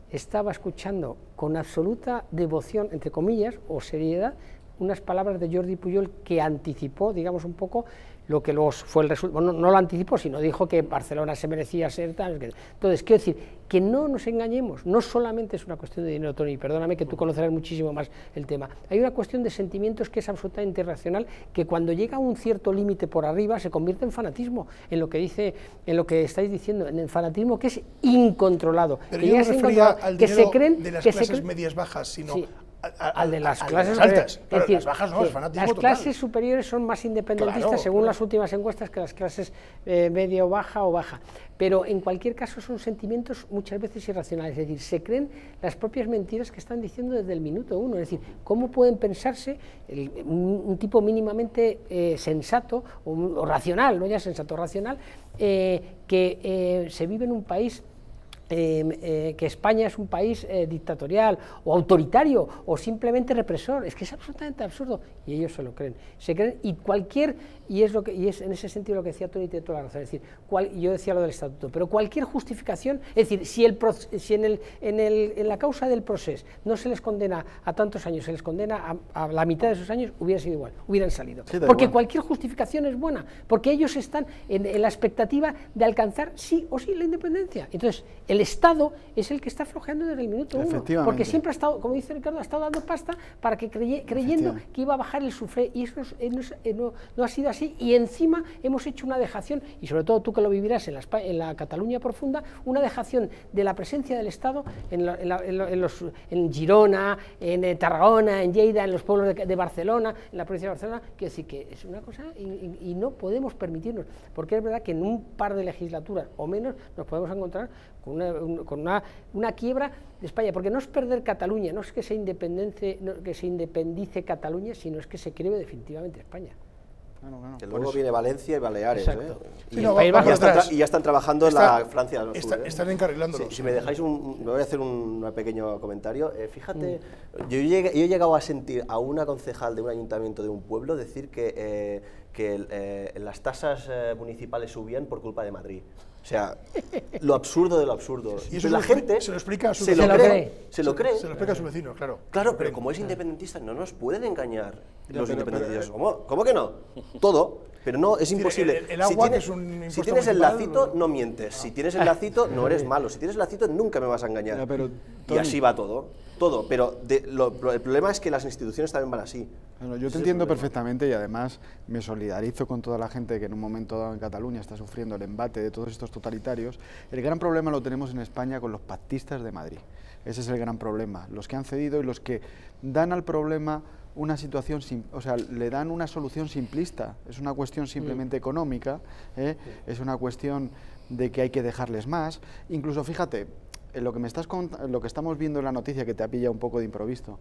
estaba escuchando con absoluta devoción, entre comillas, o seriedad, unas palabras de Jordi Puyol que anticipó, digamos, un poco lo que luego fue el resultado, no lo anticipó, sino dijo que Barcelona se merecía ser tal. Entonces, quiero decir, que no nos engañemos, no solamente es una cuestión de dinero, Tony, perdóname que tú conocerás muchísimo más el tema. Hay una cuestión de sentimientos que es absolutamente irracional, que cuando llega a un cierto límite por arriba se convierte en fanatismo, en lo que dice, en lo que estáis diciendo, en el fanatismo que es incontrolado. Pero que yo al que se creen, de las clases medias bajas, sino al de las clases altas. bajas Las clases superiores son más independentistas según las últimas encuestas que las clases eh, medio baja o baja. Pero en cualquier caso son sentimientos muchas veces irracionales, es decir, se creen las propias mentiras que están diciendo desde el minuto uno. Es decir, ¿cómo pueden pensarse un, tipo mínimamente eh, sensato o, racional, no ya sensato, racional, eh, que se vive en un país Em, eh, que España es un país eh, dictatorial o autoritario o simplemente represor. Es que es absolutamente absurdo y ellos se lo creen. Se creen y cualquier y es, lo que, y es en ese sentido lo que decía Tony tiene toda la razón. decir, cual, yo decía lo del estatuto, pero cualquier justificación, es decir, si, el, si en, el, en, el, en, la causa del proceso no se les condena a tantos años, se les condena a, la mitad de esos años, hubiera sido igual, hubieran salido. porque cualquier justificación es buena, porque ellos están en, la expectativa de alcanzar sí o sí la independencia. Entonces, el Estado es el que está flojeando desde el minuto uno, porque siempre ha estado, como dice Ricardo, ha estado dando pasta para que creyendo que iba a bajar el sufre, y eso eh, eh, no, no ha sido así y encima hemos hecho una dejación, y sobre todo tú que lo vivirás en la, Cataluña profunda, una dejación de la presencia del Estado en, Girona, en eh, Tarragona, en Lleida, en los pueblos de, Barcelona, en la provincia de Barcelona, que decir que es una cosa y, no podemos permitirnos, porque es verdad que en un par de legislaturas o menos nos podemos encontrar con una, quiebra de España, porque no es perder Cataluña, no es que se, que se independice Cataluña, sino es que se cree definitivamente España luego viene Valencia y Baleares. ¿eh? y, ya están, trabajando en la Francia. ¿eh? Están encarrilándolo. si me dejáis, un, me voy a hacer un, pequeño comentario. Eh, fíjate, mm. yo, he llegado a sentir a una concejal de un ayuntamiento de un pueblo decir que, que las tasas municipales subían por culpa de Madrid. O sea, lo absurdo de lo absurdo. Y la gente se lo explica se, lo cree, Se lo explica a su vecino, claro. Claro, pero como es independentista, no nos pueden engañar los independentistas. Eh, ¿Cómo, que no? Todo. Pero no, es imposible. El, agua si tienes, es un si tienes el lacito, no, mientes. Si tienes el lacito, no eres malo. Si tienes el lacito, nunca me vas a engañar. y así va todo. Todo. Pero el problema es que las instituciones también van así. Bueno, yo te entiendo perfectamente y además me solidarizo con toda la gente que en un momento dado en Cataluña está sufriendo el embate de todos estos totalitarios. El gran problema lo tenemos en España con los pactistas de Madrid. Ese es el gran problema. Los que han cedido y los que dan al problema una situación, o sea, le dan una solución simplista. Es una cuestión mm. simplemente económica, ¿eh? es una cuestión de que hay que dejarles más. Incluso, fíjate, lo que, me estás lo que estamos viendo en la noticia, que te ha pillado un poco de improviso,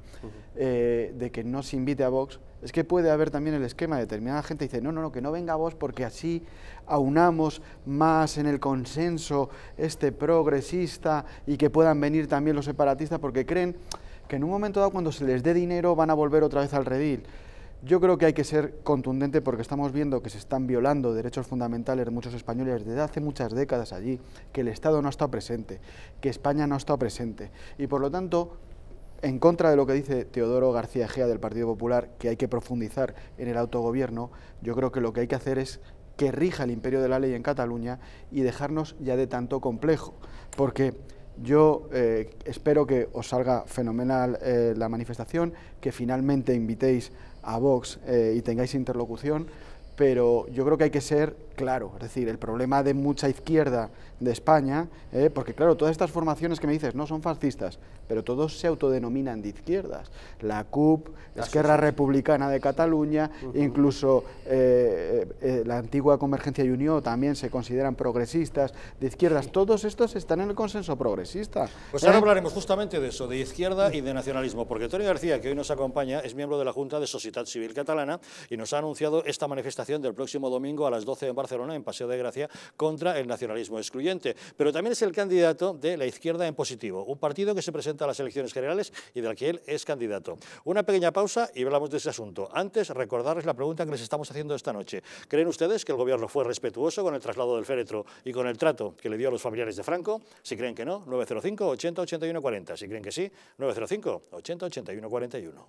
eh, de que no se invite a Vox, es que puede haber también el esquema de determinada gente dice, no, no, no, que no venga Vox porque así aunamos más en el consenso este progresista y que puedan venir también los separatistas porque creen que en un momento dado cuando se les dé dinero van a volver otra vez al redil. Yo creo que hay que ser contundente porque estamos viendo que se están violando derechos fundamentales de muchos españoles desde hace muchas décadas allí, que el Estado no está presente, que España no está presente. Y por lo tanto, en contra de lo que dice Teodoro García Gea del Partido Popular, que hay que profundizar en el autogobierno, yo creo que lo que hay que hacer es que rija el imperio de la ley en Cataluña y dejarnos ya de tanto complejo. Porque yo eh, espero que os salga fenomenal eh, la manifestación, que finalmente invitéis a Vox eh, y tengáis interlocución, pero yo creo que hay que ser claro. Es decir, el problema de mucha izquierda de España, ¿eh? porque claro, todas estas formaciones que me dices no son fascistas, pero todos se autodenominan de izquierdas. La CUP, la Esquerra Republicana de Cataluña, incluso eh, eh, la antigua Convergencia y Unión también se consideran progresistas de izquierdas. Todos estos están en el consenso progresista. Pues ahora hablaremos justamente de eso, de izquierda y de nacionalismo, porque Tony García, que hoy nos acompaña, es miembro de la Junta de Sociedad Civil Catalana y nos ha anunciado esta manifestación del próximo domingo a las 12 en Barcelona en Paseo de Gracia contra el nacionalismo excluyente. Pero también es el candidato de la izquierda en positivo, un partido que se presenta a las elecciones generales y del que él es candidato. Una pequeña pausa y hablamos de ese asunto. Antes, recordarles la pregunta que les estamos haciendo esta noche. ¿Creen ustedes que el gobierno fue respetuoso con el traslado del féretro y con el trato que le dio a los familiares de Franco? Si creen que no, 905 80 81 40. Si creen que sí, 905 80 81 41.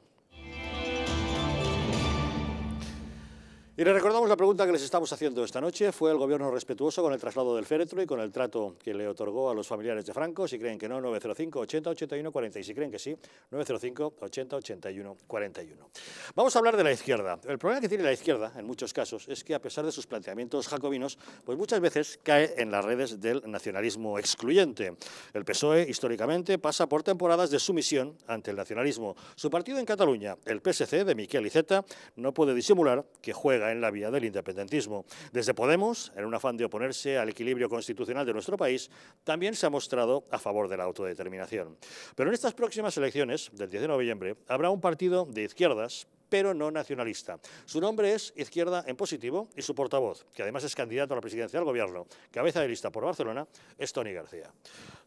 Y les recordamos la pregunta que les estamos haciendo esta noche. ¿Fue el gobierno respetuoso con el traslado del féretro y con el trato que le otorgó a los familiares de Franco? Si creen que no, 905 80 81 40. Y si creen que sí, 905 80 81 41. Vamos a hablar de la izquierda. El problema que tiene la izquierda, en muchos casos, es que a pesar de sus planteamientos jacobinos, pues muchas veces cae en las redes del nacionalismo excluyente. El PSOE, históricamente, pasa por temporadas de sumisión ante el nacionalismo. Su partido en Cataluña, el PSC de Miquel Iceta, no puede disimular que juega en la vía del independentismo. Desde Podemos, en un afán de oponerse al equilibrio constitucional de nuestro país, también se ha mostrado a favor de la autodeterminación. Pero en estas próximas elecciones, del 10 de noviembre, habrá un partido de izquierdas pero no nacionalista. Su nombre es Izquierda en Positivo y su portavoz, que además es candidato a la presidencia del gobierno, cabeza de lista por Barcelona, es Tony García.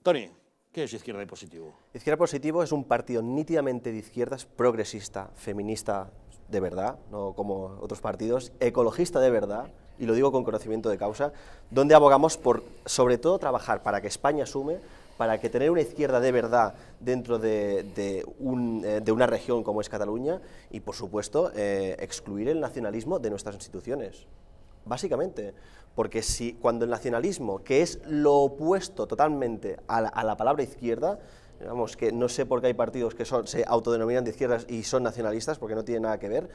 Tony, ¿Qué es Izquierda en Positivo? Izquierda Positivo es un partido nítidamente de izquierdas, progresista, feminista, de verdad, no como otros partidos, ecologista de verdad, y lo digo con conocimiento de causa, donde abogamos por, sobre todo, trabajar para que España asume, para que tener una izquierda de verdad dentro de, de, eh, una región como es Cataluña y, por supuesto, eh, excluir el nacionalismo de nuestras instituciones. Básicamente, porque si cuando el nacionalismo, que es lo opuesto totalmente a a la palabra izquierda, digamos, que no sé por qué hay partidos que son, se autodenominan de izquierdas y son nacionalistas, porque no tiene nada que ver.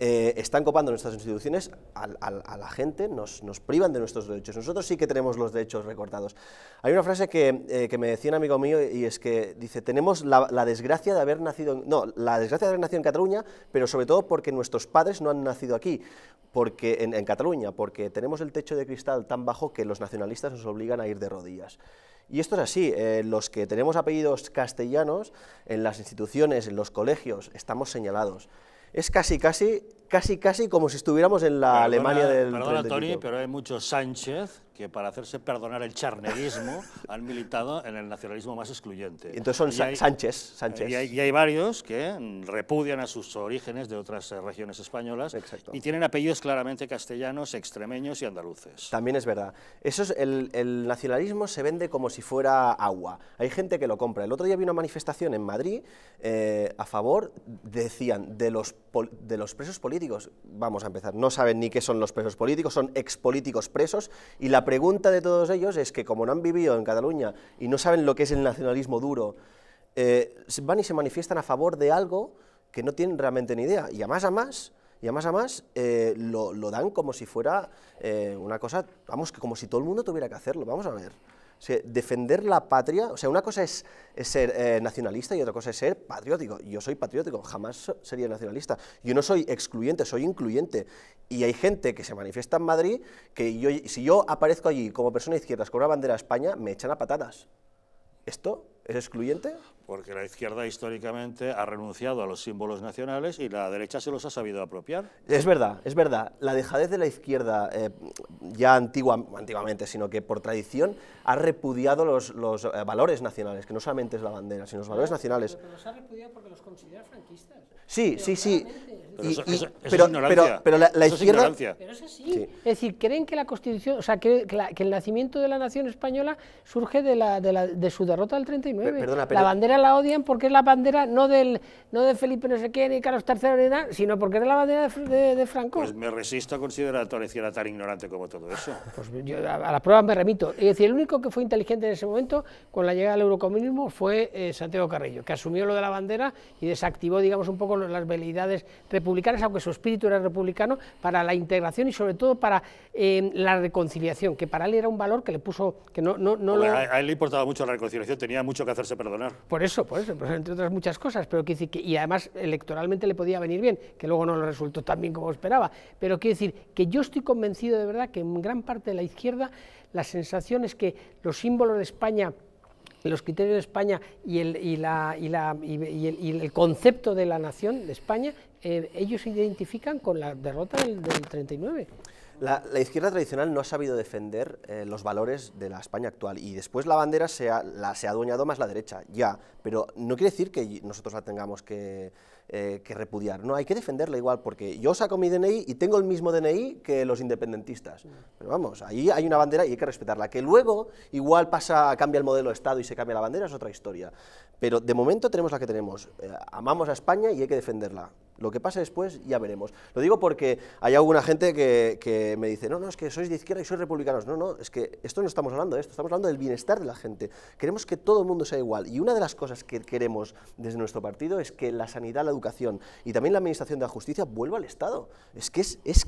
Eh, están copando nuestras instituciones a, la gente, nos, privan de nuestros derechos. Nosotros sí que tenemos los derechos recortados. Hay una frase que, eh, me decía un amigo mío y es que dice, tenemos la, desgracia de haber nacido, no, la desgracia de haber en Cataluña, pero sobre todo porque nuestros padres no han nacido aquí, porque en, en Cataluña, porque tenemos el techo de cristal tan bajo que los nacionalistas nos obligan a ir de rodillas. Y esto es así, eh, los que tenemos apellidos castellanos, en las instituciones, en los colegios, estamos señalados. Es casi, casi, casi, casi como si estuviéramos en la Alemania del... Perdona, Tony, pero hay muchos Sánchez que para hacerse perdonar el charnerismo han militado en el nacionalismo más excluyente. Entonces son Sánchez. Y hay, varios que repudian a sus orígenes de otras eh, regiones españolas Exacto. y tienen apellidos claramente castellanos, extremeños y andaluces. También es verdad. Eso es, el, nacionalismo se vende como si fuera agua. Hay gente que lo compra. El otro día vi una manifestación en Madrid eh, a favor, decían, de los, de los presos políticos. Vamos a empezar, no saben ni qué son los presos políticos, son expolíticos presos y la pregunta de todos ellos es que como no han vivido en Cataluña y no saben lo que es el nacionalismo duro, eh, van y se manifiestan a favor de algo que no tienen realmente ni idea. Y a más a más, y más, eh, lo, dan como si fuera eh, una cosa, vamos, que como si todo el mundo tuviera que hacerlo, vamos a ver defender la patria, o sea, una cosa es, ser eh, nacionalista y otra cosa es ser patriótico. Yo soy patriótico, jamás sería nacionalista. Yo no soy excluyente, soy incluyente. Y hay gente que se manifiesta en Madrid que si yo aparezco allí como persona izquierda con una bandera de España, me echan a patadas. ¿Esto es excluyente? porque la izquierda históricamente ha renunciado a los símbolos nacionales y la derecha se los ha sabido apropiar. Es verdad, es verdad. La dejadez de la izquierda, eh, ya antigua, antiguamente, sino que por tradición ha repudiado los, eh, valores nacionales, que no solamente es la bandera, sino los valores nacionales. Pero, los ha repudiado porque los considera franquistas. Sí, sí, sí. Pero, pero, es ignorancia. pero la, izquierda... Es es así. Es decir, creen que la Constitución, o sea, que, que, el nacimiento de la nación española surge de, su derrota del 39. Perdona, la bandera la odian porque es la bandera no del no de Felipe no sé qué ni Carlos III sino porque era la bandera de, Franco. Pues me resisto a considerar a Torreciera tan ignorante como todo eso. Pues yo a, las pruebas me remito. Es decir, el único que fue inteligente en ese momento con la llegada del eurocomunismo fue eh, Santiago Carrillo, que asumió lo de la bandera y desactivó, digamos, un poco las veleidades republicanas, aunque su espíritu era republicano, para la integración y sobre todo para eh, la reconciliación, que para él era un valor que le puso, que no, no, no A él le importaba mucho la reconciliación, tenía mucho que hacerse perdonar. Por eso eso, por pues, eso, entre otras muchas cosas, pero quiero decir que, y además electoralmente le podía venir bien, que luego no lo resultó tan bien como esperaba, pero quiero decir que yo estoy convencido de verdad que en gran parte de la izquierda la sensación es que los símbolos de España los criterios de España y el, y la, y la, y el, concepto de la nación de España, eh, ellos se identifican con la derrota del 39. La, izquierda tradicional no ha sabido defender eh, los valores de la España actual y después la bandera se ha, la, se ha adueñado más la derecha, ya, pero no quiere decir que nosotros la tengamos que, eh, repudiar, no, hay que defenderla igual, porque yo saco mi DNI y tengo el mismo DNI que los independentistas, mm. pero vamos, ahí hay una bandera y hay que respetarla, que luego igual pasa, cambia el modelo de Estado y se cambia la bandera, es otra historia, pero de momento tenemos la que tenemos, eh, amamos a España y hay que defenderla, lo que pasa después ya veremos. Lo digo porque hay alguna gente que, me dice, no, no, es que sois de izquierda y sois republicanos. No, no, es que esto no estamos hablando de esto, estamos hablando del bienestar de la gente. Queremos que todo el mundo sea igual. Y una de las cosas que queremos desde nuestro partido es que la sanidad, la educación y también la administración de la justicia vuelva al Estado. Es que es, es,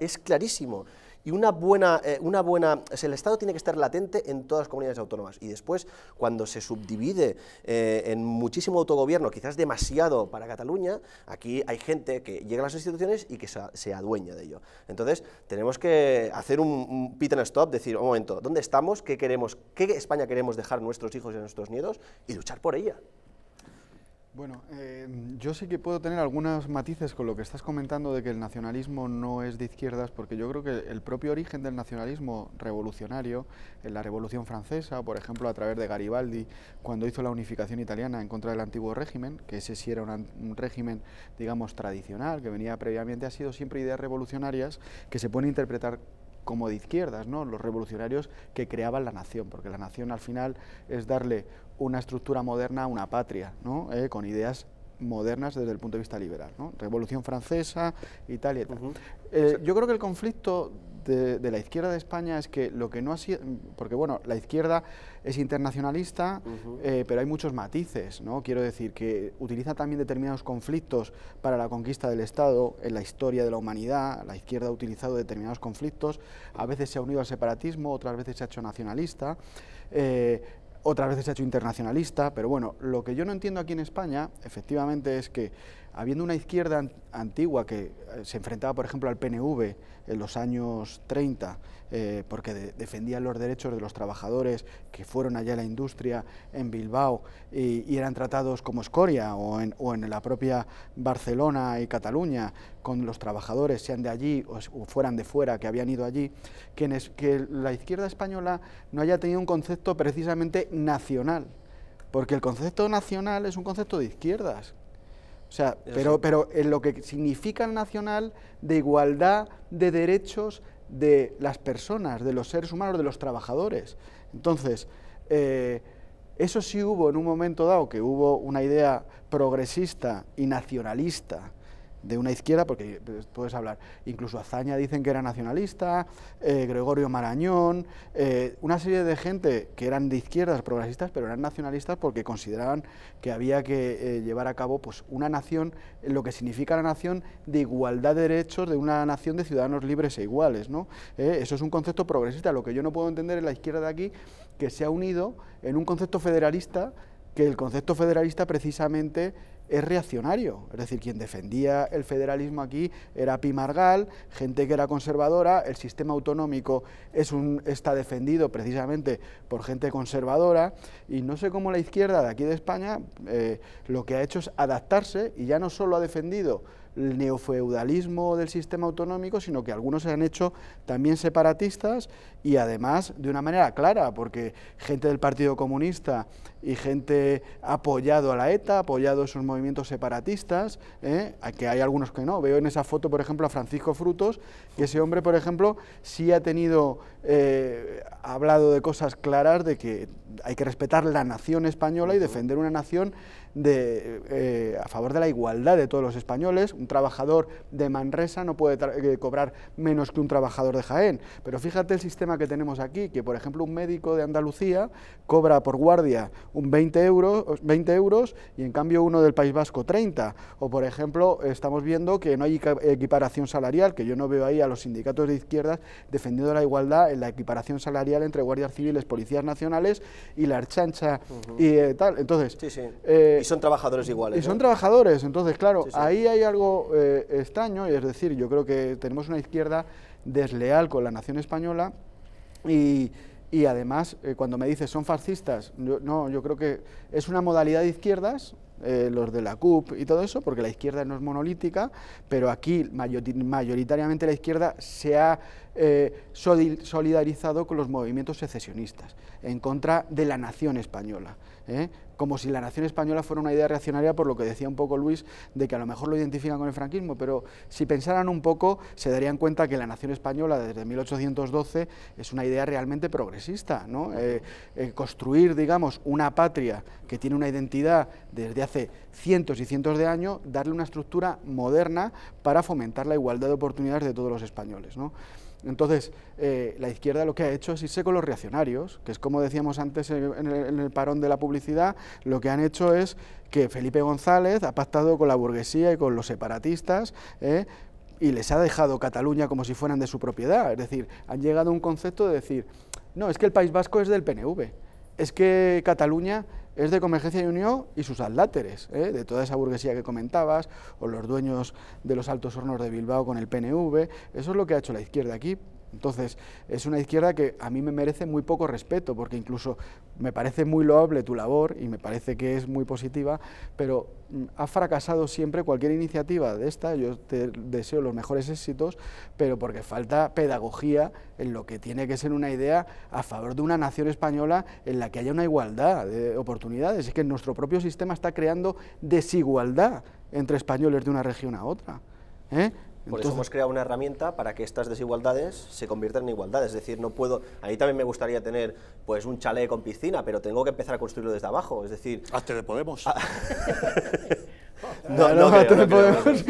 es clarísimo y una buena, eh, una buena, el Estado tiene que estar latente en todas las comunidades autónomas y después cuando se subdivide eh, en muchísimo autogobierno, quizás demasiado para Cataluña, aquí hay gente que llega a las instituciones y que se, adueña de ello. Entonces tenemos que hacer un, pit and stop, decir, un momento, ¿dónde estamos? ¿Qué queremos? ¿Qué España queremos dejar a nuestros hijos y a nuestros nietos? Y luchar por ella. Bueno, em, yo sé que puedo tener algunos matices con lo que estás comentando de que el nacionalismo no es de izquierdas, porque yo creo que el propio origen del nacionalismo revolucionario, en la Revolución Francesa, por ejemplo, a través de Garibaldi, cuando hizo la unificación italiana en contra del antiguo régimen, que ese sí era un, un régimen, digamos, tradicional, que venía previamente, ha sido siempre ideas revolucionarias que se pueden interpretar como de izquierdas, ¿no? los revolucionarios que creaban la nación, porque la nación al final es darle una estructura moderna, una patria, ¿no? Eh, con ideas modernas desde el punto de vista liberal, Revolución Francesa italia eh, yo creo que el conflicto de, la izquierda de España es que lo que no ha sido, porque bueno, la izquierda es internacionalista, eh, pero hay muchos matices, ¿no? Quiero decir que utiliza también determinados conflictos para la conquista del Estado en la historia de la humanidad, la izquierda ha utilizado determinados conflictos, a veces se ha unido al separatismo, otras veces se ha hecho nacionalista otras veces se ha hecho internacionalista, pero bueno, lo que yo no entiendo aquí en España, efectivamente, es que habiendo una izquierda antigua que eh, se enfrentaba, por ejemplo, al PNV en los años 30, eh, porque defendía los derechos de los trabajadores que fueron allá a la industria en Bilbao y, eran tratados como escoria, o en, la propia Barcelona y Cataluña, con los trabajadores, sean de allí o, fueran de fuera, que habían ido allí, que la izquierda española no haya tenido un concepto precisamente nacional, porque el concepto nacional es un concepto de izquierdas o sea, pero, pero en lo que significa el nacional de igualdad de derechos de las personas, de los seres humanos, de los trabajadores. Entonces, eh, eso sí hubo en un momento dado, que hubo una idea progresista y nacionalista de una izquierda, porque pues, puedes hablar, incluso Azaña dicen que era nacionalista, eh, Gregorio Marañón, eh, una serie de gente que eran de izquierdas progresistas, pero eran nacionalistas porque consideraban que había que eh, llevar a cabo pues, una nación, lo que significa la nación de igualdad de derechos, de una nación de ciudadanos libres e iguales. ¿no? eso es un concepto progresista, lo que yo no puedo entender es la izquierda de aquí que se ha unido en un concepto federalista que el concepto federalista precisamente es reaccionario, es decir, quien defendía el federalismo aquí era Pimargal, gente que era conservadora, el sistema autonómico está defendido precisamente por gente conservadora y no sé cómo la izquierda de aquí de España eh, lo que ha hecho es adaptarse y ya no solo ha defendido el neofeudalismo del sistema autonómico, sino que algunos se han hecho también separatistas y además de una manera clara, porque gente del Partido Comunista y gente ha apoyado a la ETA, ha apoyado esos movimientos separatistas, ¿eh? que hay algunos que no. Veo en esa foto, por ejemplo, a Francisco Frutos, que ese hombre, por ejemplo, sí ha tenido, eh, hablado de cosas claras, de que hay que respetar la nación española y defender una nación de, eh, a favor de la igualdad de todos los españoles. Un trabajador de Manresa no puede cobrar menos que un trabajador de Jaén. Pero fíjate el sistema que tenemos aquí, que por ejemplo un médico de Andalucía cobra por guardia un 20 euros, 20 euros y en cambio uno del País Vasco 30. O por ejemplo, estamos viendo que no hay equiparación salarial, que yo no veo ahí a los sindicatos de izquierdas defendiendo la igualdad en la equiparación salarial entre guardias civiles, policías nacionales y la archancha y eh, tal. Entonces, eh, y son trabajadores iguales. Y son trabajadores, entonces claro, ahí hay algo eh, extraño es decir, yo creo que tenemos una izquierda desleal con la nación española y y además eh, cuando me dices son fascistas, no, yo creo que es una modalidad de izquierdas, eh, los de la CUP y todo eso, porque la izquierda no es monolítica, pero aquí mayoritariamente la izquierda se ha eh, solidarizado con los movimientos secesionistas, en contra de la nación española como si la nación española fuera una idea reaccionaria por lo que decía un poco Luis, de que a lo mejor lo identifican con el franquismo, pero si pensaran un poco se darían cuenta que la nación española desde 1812 es una idea realmente progresista, ¿no? Eh, eh, construir, digamos, una patria que tiene una identidad desde hace cientos y cientos de años, darle una estructura moderna para fomentar la igualdad de oportunidades de todos los españoles, entonces, eh, la izquierda lo que ha hecho es irse con los reaccionarios, que es como decíamos antes en el, parón de la publicidad, lo que han hecho es que Felipe González ha pactado con la burguesía y con los separatistas ¿eh? y les ha dejado Cataluña como si fueran de su propiedad. Es decir, han llegado a un concepto de decir, no, es que el País Vasco es del PNV, es que Cataluña es de Convergencia y Unión y sus adláteres, ¿eh? de toda esa burguesía que comentabas, o los dueños de los altos hornos de Bilbao con el PNV, eso es lo que ha hecho la izquierda aquí, entonces, es una izquierda que a mí me merece muy poco respeto, porque incluso me parece muy loable tu labor y me parece que es muy positiva, pero mm, ha fracasado siempre cualquier iniciativa de esta, yo te deseo los mejores éxitos, pero porque falta pedagogía en lo que tiene que ser una idea a favor de una nación española en la que haya una igualdad de oportunidades. Es que nuestro propio sistema está creando desigualdad entre españoles de una región a otra. ¿eh? Por eso hemos creado una herramienta para que estas desigualdades se conviertan en igualdad. Es decir, no puedo. A mí también me gustaría tener pues un chalet con piscina, pero tengo que empezar a construirlo desde abajo. Es decir. Hazte ah, de Podemos. Ah. no, no, te Podemos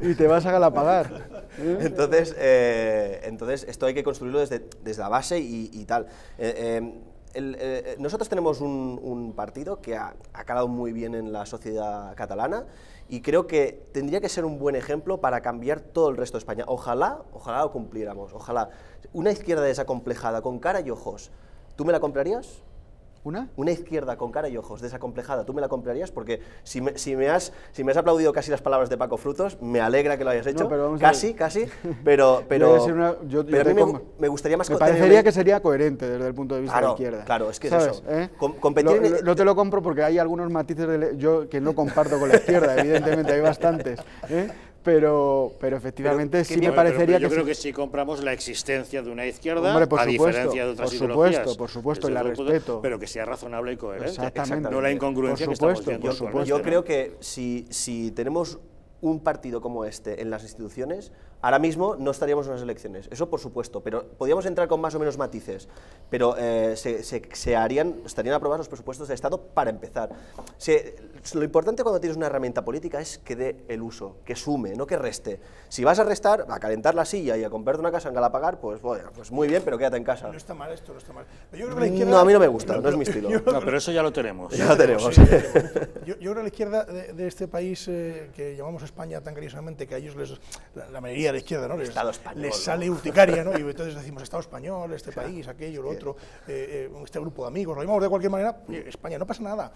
y, te, vas a galapagar. entonces, eh, entonces, esto hay que construirlo desde, la base y, tal. Eh, eh, eh, eh, nosotros tenemos un, partido que ha, ha, calado muy bien en la sociedad catalana y creo que tendría que ser un buen ejemplo para cambiar todo el resto de España. Ojalá, ojalá lo cumpliéramos, ojalá. Una izquierda desacomplejada, con cara y ojos, ¿tú me la comprarías? ¿Una? Una izquierda con cara y ojos, desacomplejada. ¿Tú me la comprarías? Porque si me, si me, has, si me has aplaudido casi las palabras de Paco Frutos, me alegra que lo hayas hecho. pero casi, casi. Pero, pero, me, gustaría más... Me parecería que sería coherente desde el punto de vista de la izquierda. Claro, es que es eso. ¿Eh? no te lo compro porque hay algunos matices de e-, yo que no comparto con la izquierda, evidentemente, hay bastantes. ¿eh? Pero, pero efectivamente sí me parecería yo que... Yo creo que si compramos la existencia de una izquierda, por a diferencia de otras por supuesto, Por supuesto, y la respeto. pero que sea razonable y coherente. No la incongruencia supuesto, que estamos Yo creo que si, si tenemos un partido como este en las instituciones, ahora mismo no estaríamos en las elecciones. Eso por supuesto, pero podríamos entrar con más o menos matices, pero eh, se, se, se, harían, estarían aprobados los presupuestos de Estado para empezar. lo importante cuando tienes una herramienta política es que dé el uso, que sume, no que reste. Si vas a restar, a calentar la silla y a comprarte una casa en Galapagar, pues, bueno, pues muy bien, pero quédate en casa. No está mal esto, no está mal. No, a mí no me gusta, no, es mi estilo. pero eso ya lo tenemos. Ya, tenemos. yo, yo, creo que la izquierda de, este país eh, que llamamos España tan cariñosamente, que a ellos les, la mayoría a la izquierda, ¿no? Les, español, les sale uticaria ¿no? Y entonces decimos Estado español, este país, aquello, lo otro, eh, eh, este grupo de amigos, lo de cualquier manera, España, no pasa nada.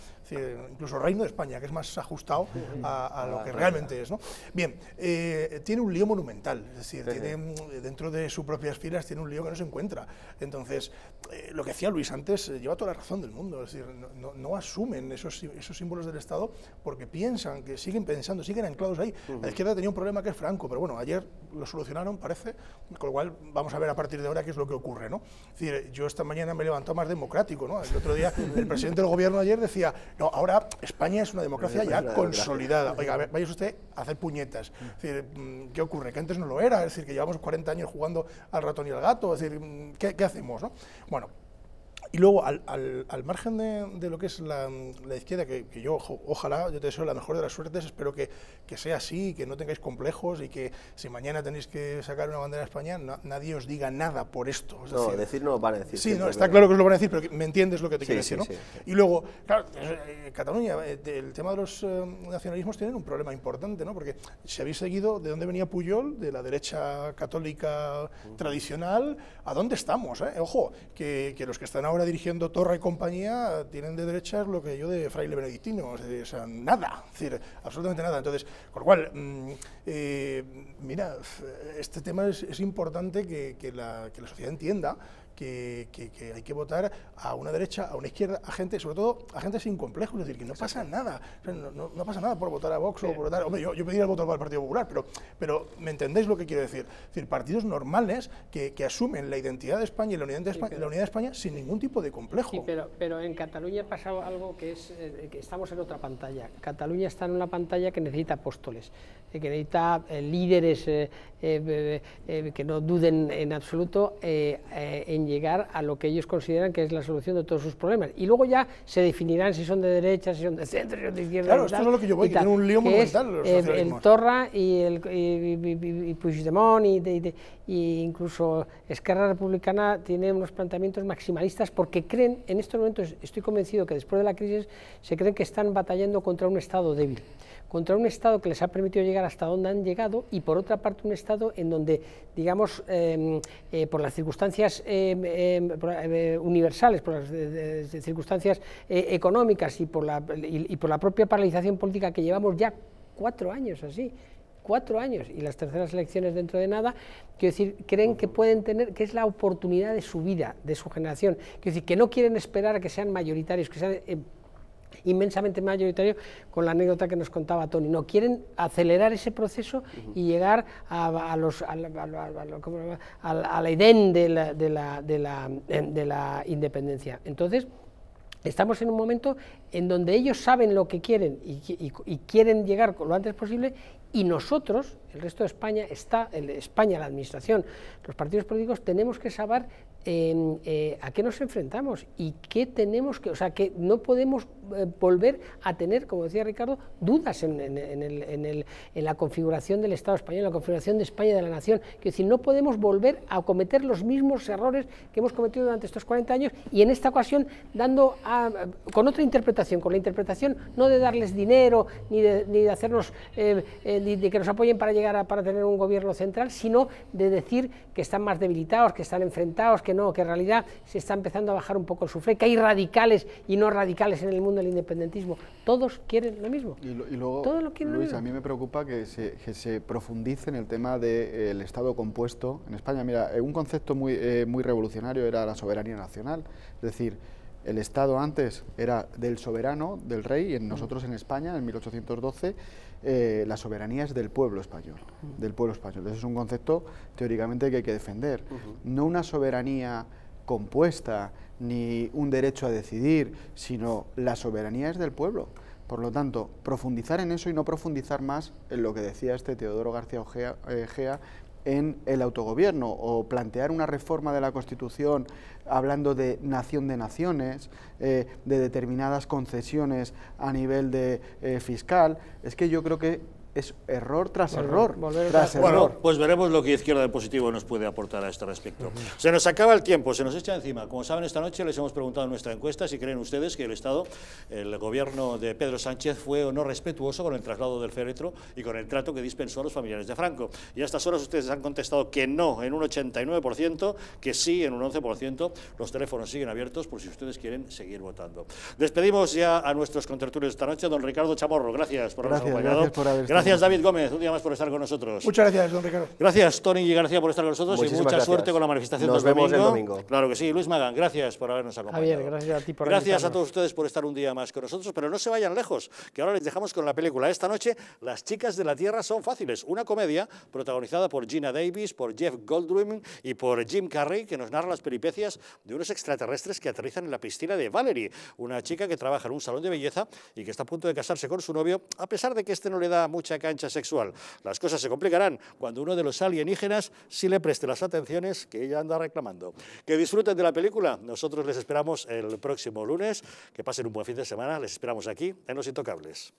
incluso Reino de España, que es más ajustado a, lo que realmente es, ¿no? Bien, eh, tiene un lío monumental, es decir, mm, dentro de sus propias filas tiene un lío que no se encuentra. Entonces, lo que decía Luis antes lleva toda la razón del mundo, es decir, no, asumen esos, símbolos del Estado porque piensan que siguen pensando, siguen anclados ahí. La izquierda tenía un problema que es Franco, pero bueno, ayer lo solucionaron, parece, con lo cual vamos a ver a partir de ahora qué es lo que ocurre. ¿no? decir, yo esta mañana me he más democrático. ¿no? El otro día el presidente del gobierno ayer decía, no, ahora España es una democracia ya consolidada. Oiga, vaya usted a hacer puñetas. Mm, ¿qué ocurre? Que antes no lo era, es decir, que llevamos 40 años jugando al ratón y al gato, es decir, mm, ¿qué, hacemos? ¿no? Bueno, y luego, al, al, margen de, lo que es la, izquierda, que, yo ojalá, yo te deseo la mejor de las suertes, espero que, que, sea así, que no tengáis complejos y que si mañana tenéis que sacar una bandera española nadie os diga nada por esto. no, decir, no lo van a decir. Sí, está claro que os lo van a decir, pero me entiendes lo que te quiero decir. Y luego, eh, eh, Cataluña, eh, el tema de los nacionalismos tienen un problema importante, ¿no? porque si habéis seguido de dónde venía Puyol, de la derecha católica tradicional, ¿a dónde estamos? Ojo, que los que están ahora dirigiendo Torre y compañía tienen de derechas lo que yo de fraile benedictino, o sea, nada, es decir, absolutamente nada. Entonces, con lo cual, mm, eh, mira, este tema es, importante que la sociedad entienda que, hay que votar a una derecha, a una izquierda, a gente, sobre todo a gente sin complejos, es decir, que no pasa nada, no, pasa nada por votar a Vox o por votar, hombre, yo, pediría el voto para el Partido Popular, pero, pero ¿me entendéis lo que quiero decir? Es decir, partidos normales que, asumen la identidad de España y la unidad de España, sin ningún tipo de complejo. Sí, pero, pero en Cataluña ha pasado algo que es, eh, que estamos en otra pantalla, Cataluña está en una pantalla que necesita apóstoles, que necesita eh, líderes eh, eh, que no duden en absoluto en llegar a lo que ellos consideran que es la solución de todos sus problemas. Y luego ya se definirán si son de derecha, si son de centro, si son de izquierda. Claro, esto es lo que yo voy, tiene un lío monumental. el Torra y, el, y, Puigdemont y, incluso Esquerra Republicana tienen unos planteamientos maximalistas porque creen, en estos momentos estoy convencido que después de la crisis se creen que están batallando contra un Estado débil contra un Estado que les ha permitido llegar hasta donde han llegado y por otra parte un Estado en donde, digamos, em, eh, por las circunstancias em, em, eh, universales, por las circunstancias eh, económicas y por, la, y, por la propia paralización política que llevamos ya cuatro años así, cuatro años y las terceras elecciones dentro de nada, quiero decir, creen que pueden tener, que es la oportunidad de su vida, de su generación, quiero decir, que no quieren esperar a que sean mayoritarios, que sean inmensamente mayoritario con la anécdota que nos contaba Tony. No, quieren acelerar ese proceso y llegar a, los, al edén de la, de, em, de, la, independencia. Entonces, Estamos en un momento en donde ellos saben lo que quieren y, y, quieren llegar lo antes posible y nosotros el resto de España está, el, España, la administración, los partidos políticos, tenemos que saber em, eh, a qué nos enfrentamos y qué tenemos que, o sea, que no podemos eh, volver a tener, como decía Ricardo, dudas en, la configuración del Estado español, en la configuración de España de la nación. Quiero decir, no podemos volver a cometer los mismos errores que hemos cometido durante estos 40 años y en esta ocasión dando con otra interpretación, con la interpretación no de darles dinero ni de, ni de hacernos, eh, ni de que nos apoyen para llegar para tener un gobierno central, sino de decir que están más debilitados, que están enfrentados, que no, que en realidad se está empezando a bajar un poco el sufre, que hay radicales y no radicales en el mundo del independentismo. Todos quieren lo mismo. Y, luego, Luis, a mí me preocupa que se, profundice en el tema del eh, Estado compuesto en España. Mira, eh, un concepto muy, eh, muy revolucionario era la soberanía nacional, es decir, el Estado antes era del soberano, del rey, y nosotros en España, en 1812, eh, la soberanía es del pueblo español, del pueblo español. Ese es un concepto teóricamente que hay que defender. No una soberanía compuesta ni un derecho a decidir, sino la soberanía es del pueblo. Por lo tanto, profundizar en eso y no profundizar más en lo que decía este Teodoro García Ojea, eh, en el autogobierno o plantear una reforma de la Constitución hablando de nación de naciones, eh, de determinadas concesiones a nivel de, eh, fiscal, es que yo creo que es error tras error. bueno, pues veremos lo que Izquierda de Positivo nos puede aportar a este respecto. Se nos acaba el tiempo, se nos echa encima. Como saben, esta noche les hemos preguntado en nuestra encuesta si creen ustedes que el Estado, el gobierno de Pedro Sánchez, fue o no respetuoso con el traslado del féretro y con el trato que dispensó a los familiares de Franco. Y a estas horas ustedes han contestado que no en un 89%, que sí en un 11%. Los teléfonos siguen abiertos por si ustedes quieren seguir votando. Despedimos ya a nuestros contertulios esta noche. Don Ricardo Chamorro, gracias por habernos acompañado. Gracias por haber Gracias, David Gómez, un día más por estar con nosotros. Muchas gracias, don Ricardo. Gracias, Tony y García, por estar con nosotros y mucha suerte con la manifestación Nos del domingo. vemos el domingo. Claro que sí. Luis Magán, gracias por habernos acompañado. Javier, gracias a ti por Gracias a todos ustedes por estar un día más con nosotros, pero no se vayan lejos, que ahora les dejamos con la película. Esta noche, Las chicas de la Tierra son fáciles, una comedia protagonizada por Gina Davis, por Jeff Goldblum y por Jim Carrey, que nos narra las peripecias de unos extraterrestres que aterrizan en la piscina de Valerie, una chica que trabaja en un salón de belleza y que está a punto de casarse con su novio, a pesar de que este no le da mucha cancha sexual. Las cosas se complicarán cuando uno de los alienígenas sí le preste las atenciones que ella anda reclamando. Que disfruten de la película. Nosotros les esperamos el próximo lunes. Que pasen un buen fin de semana. Les esperamos aquí en Los Intocables.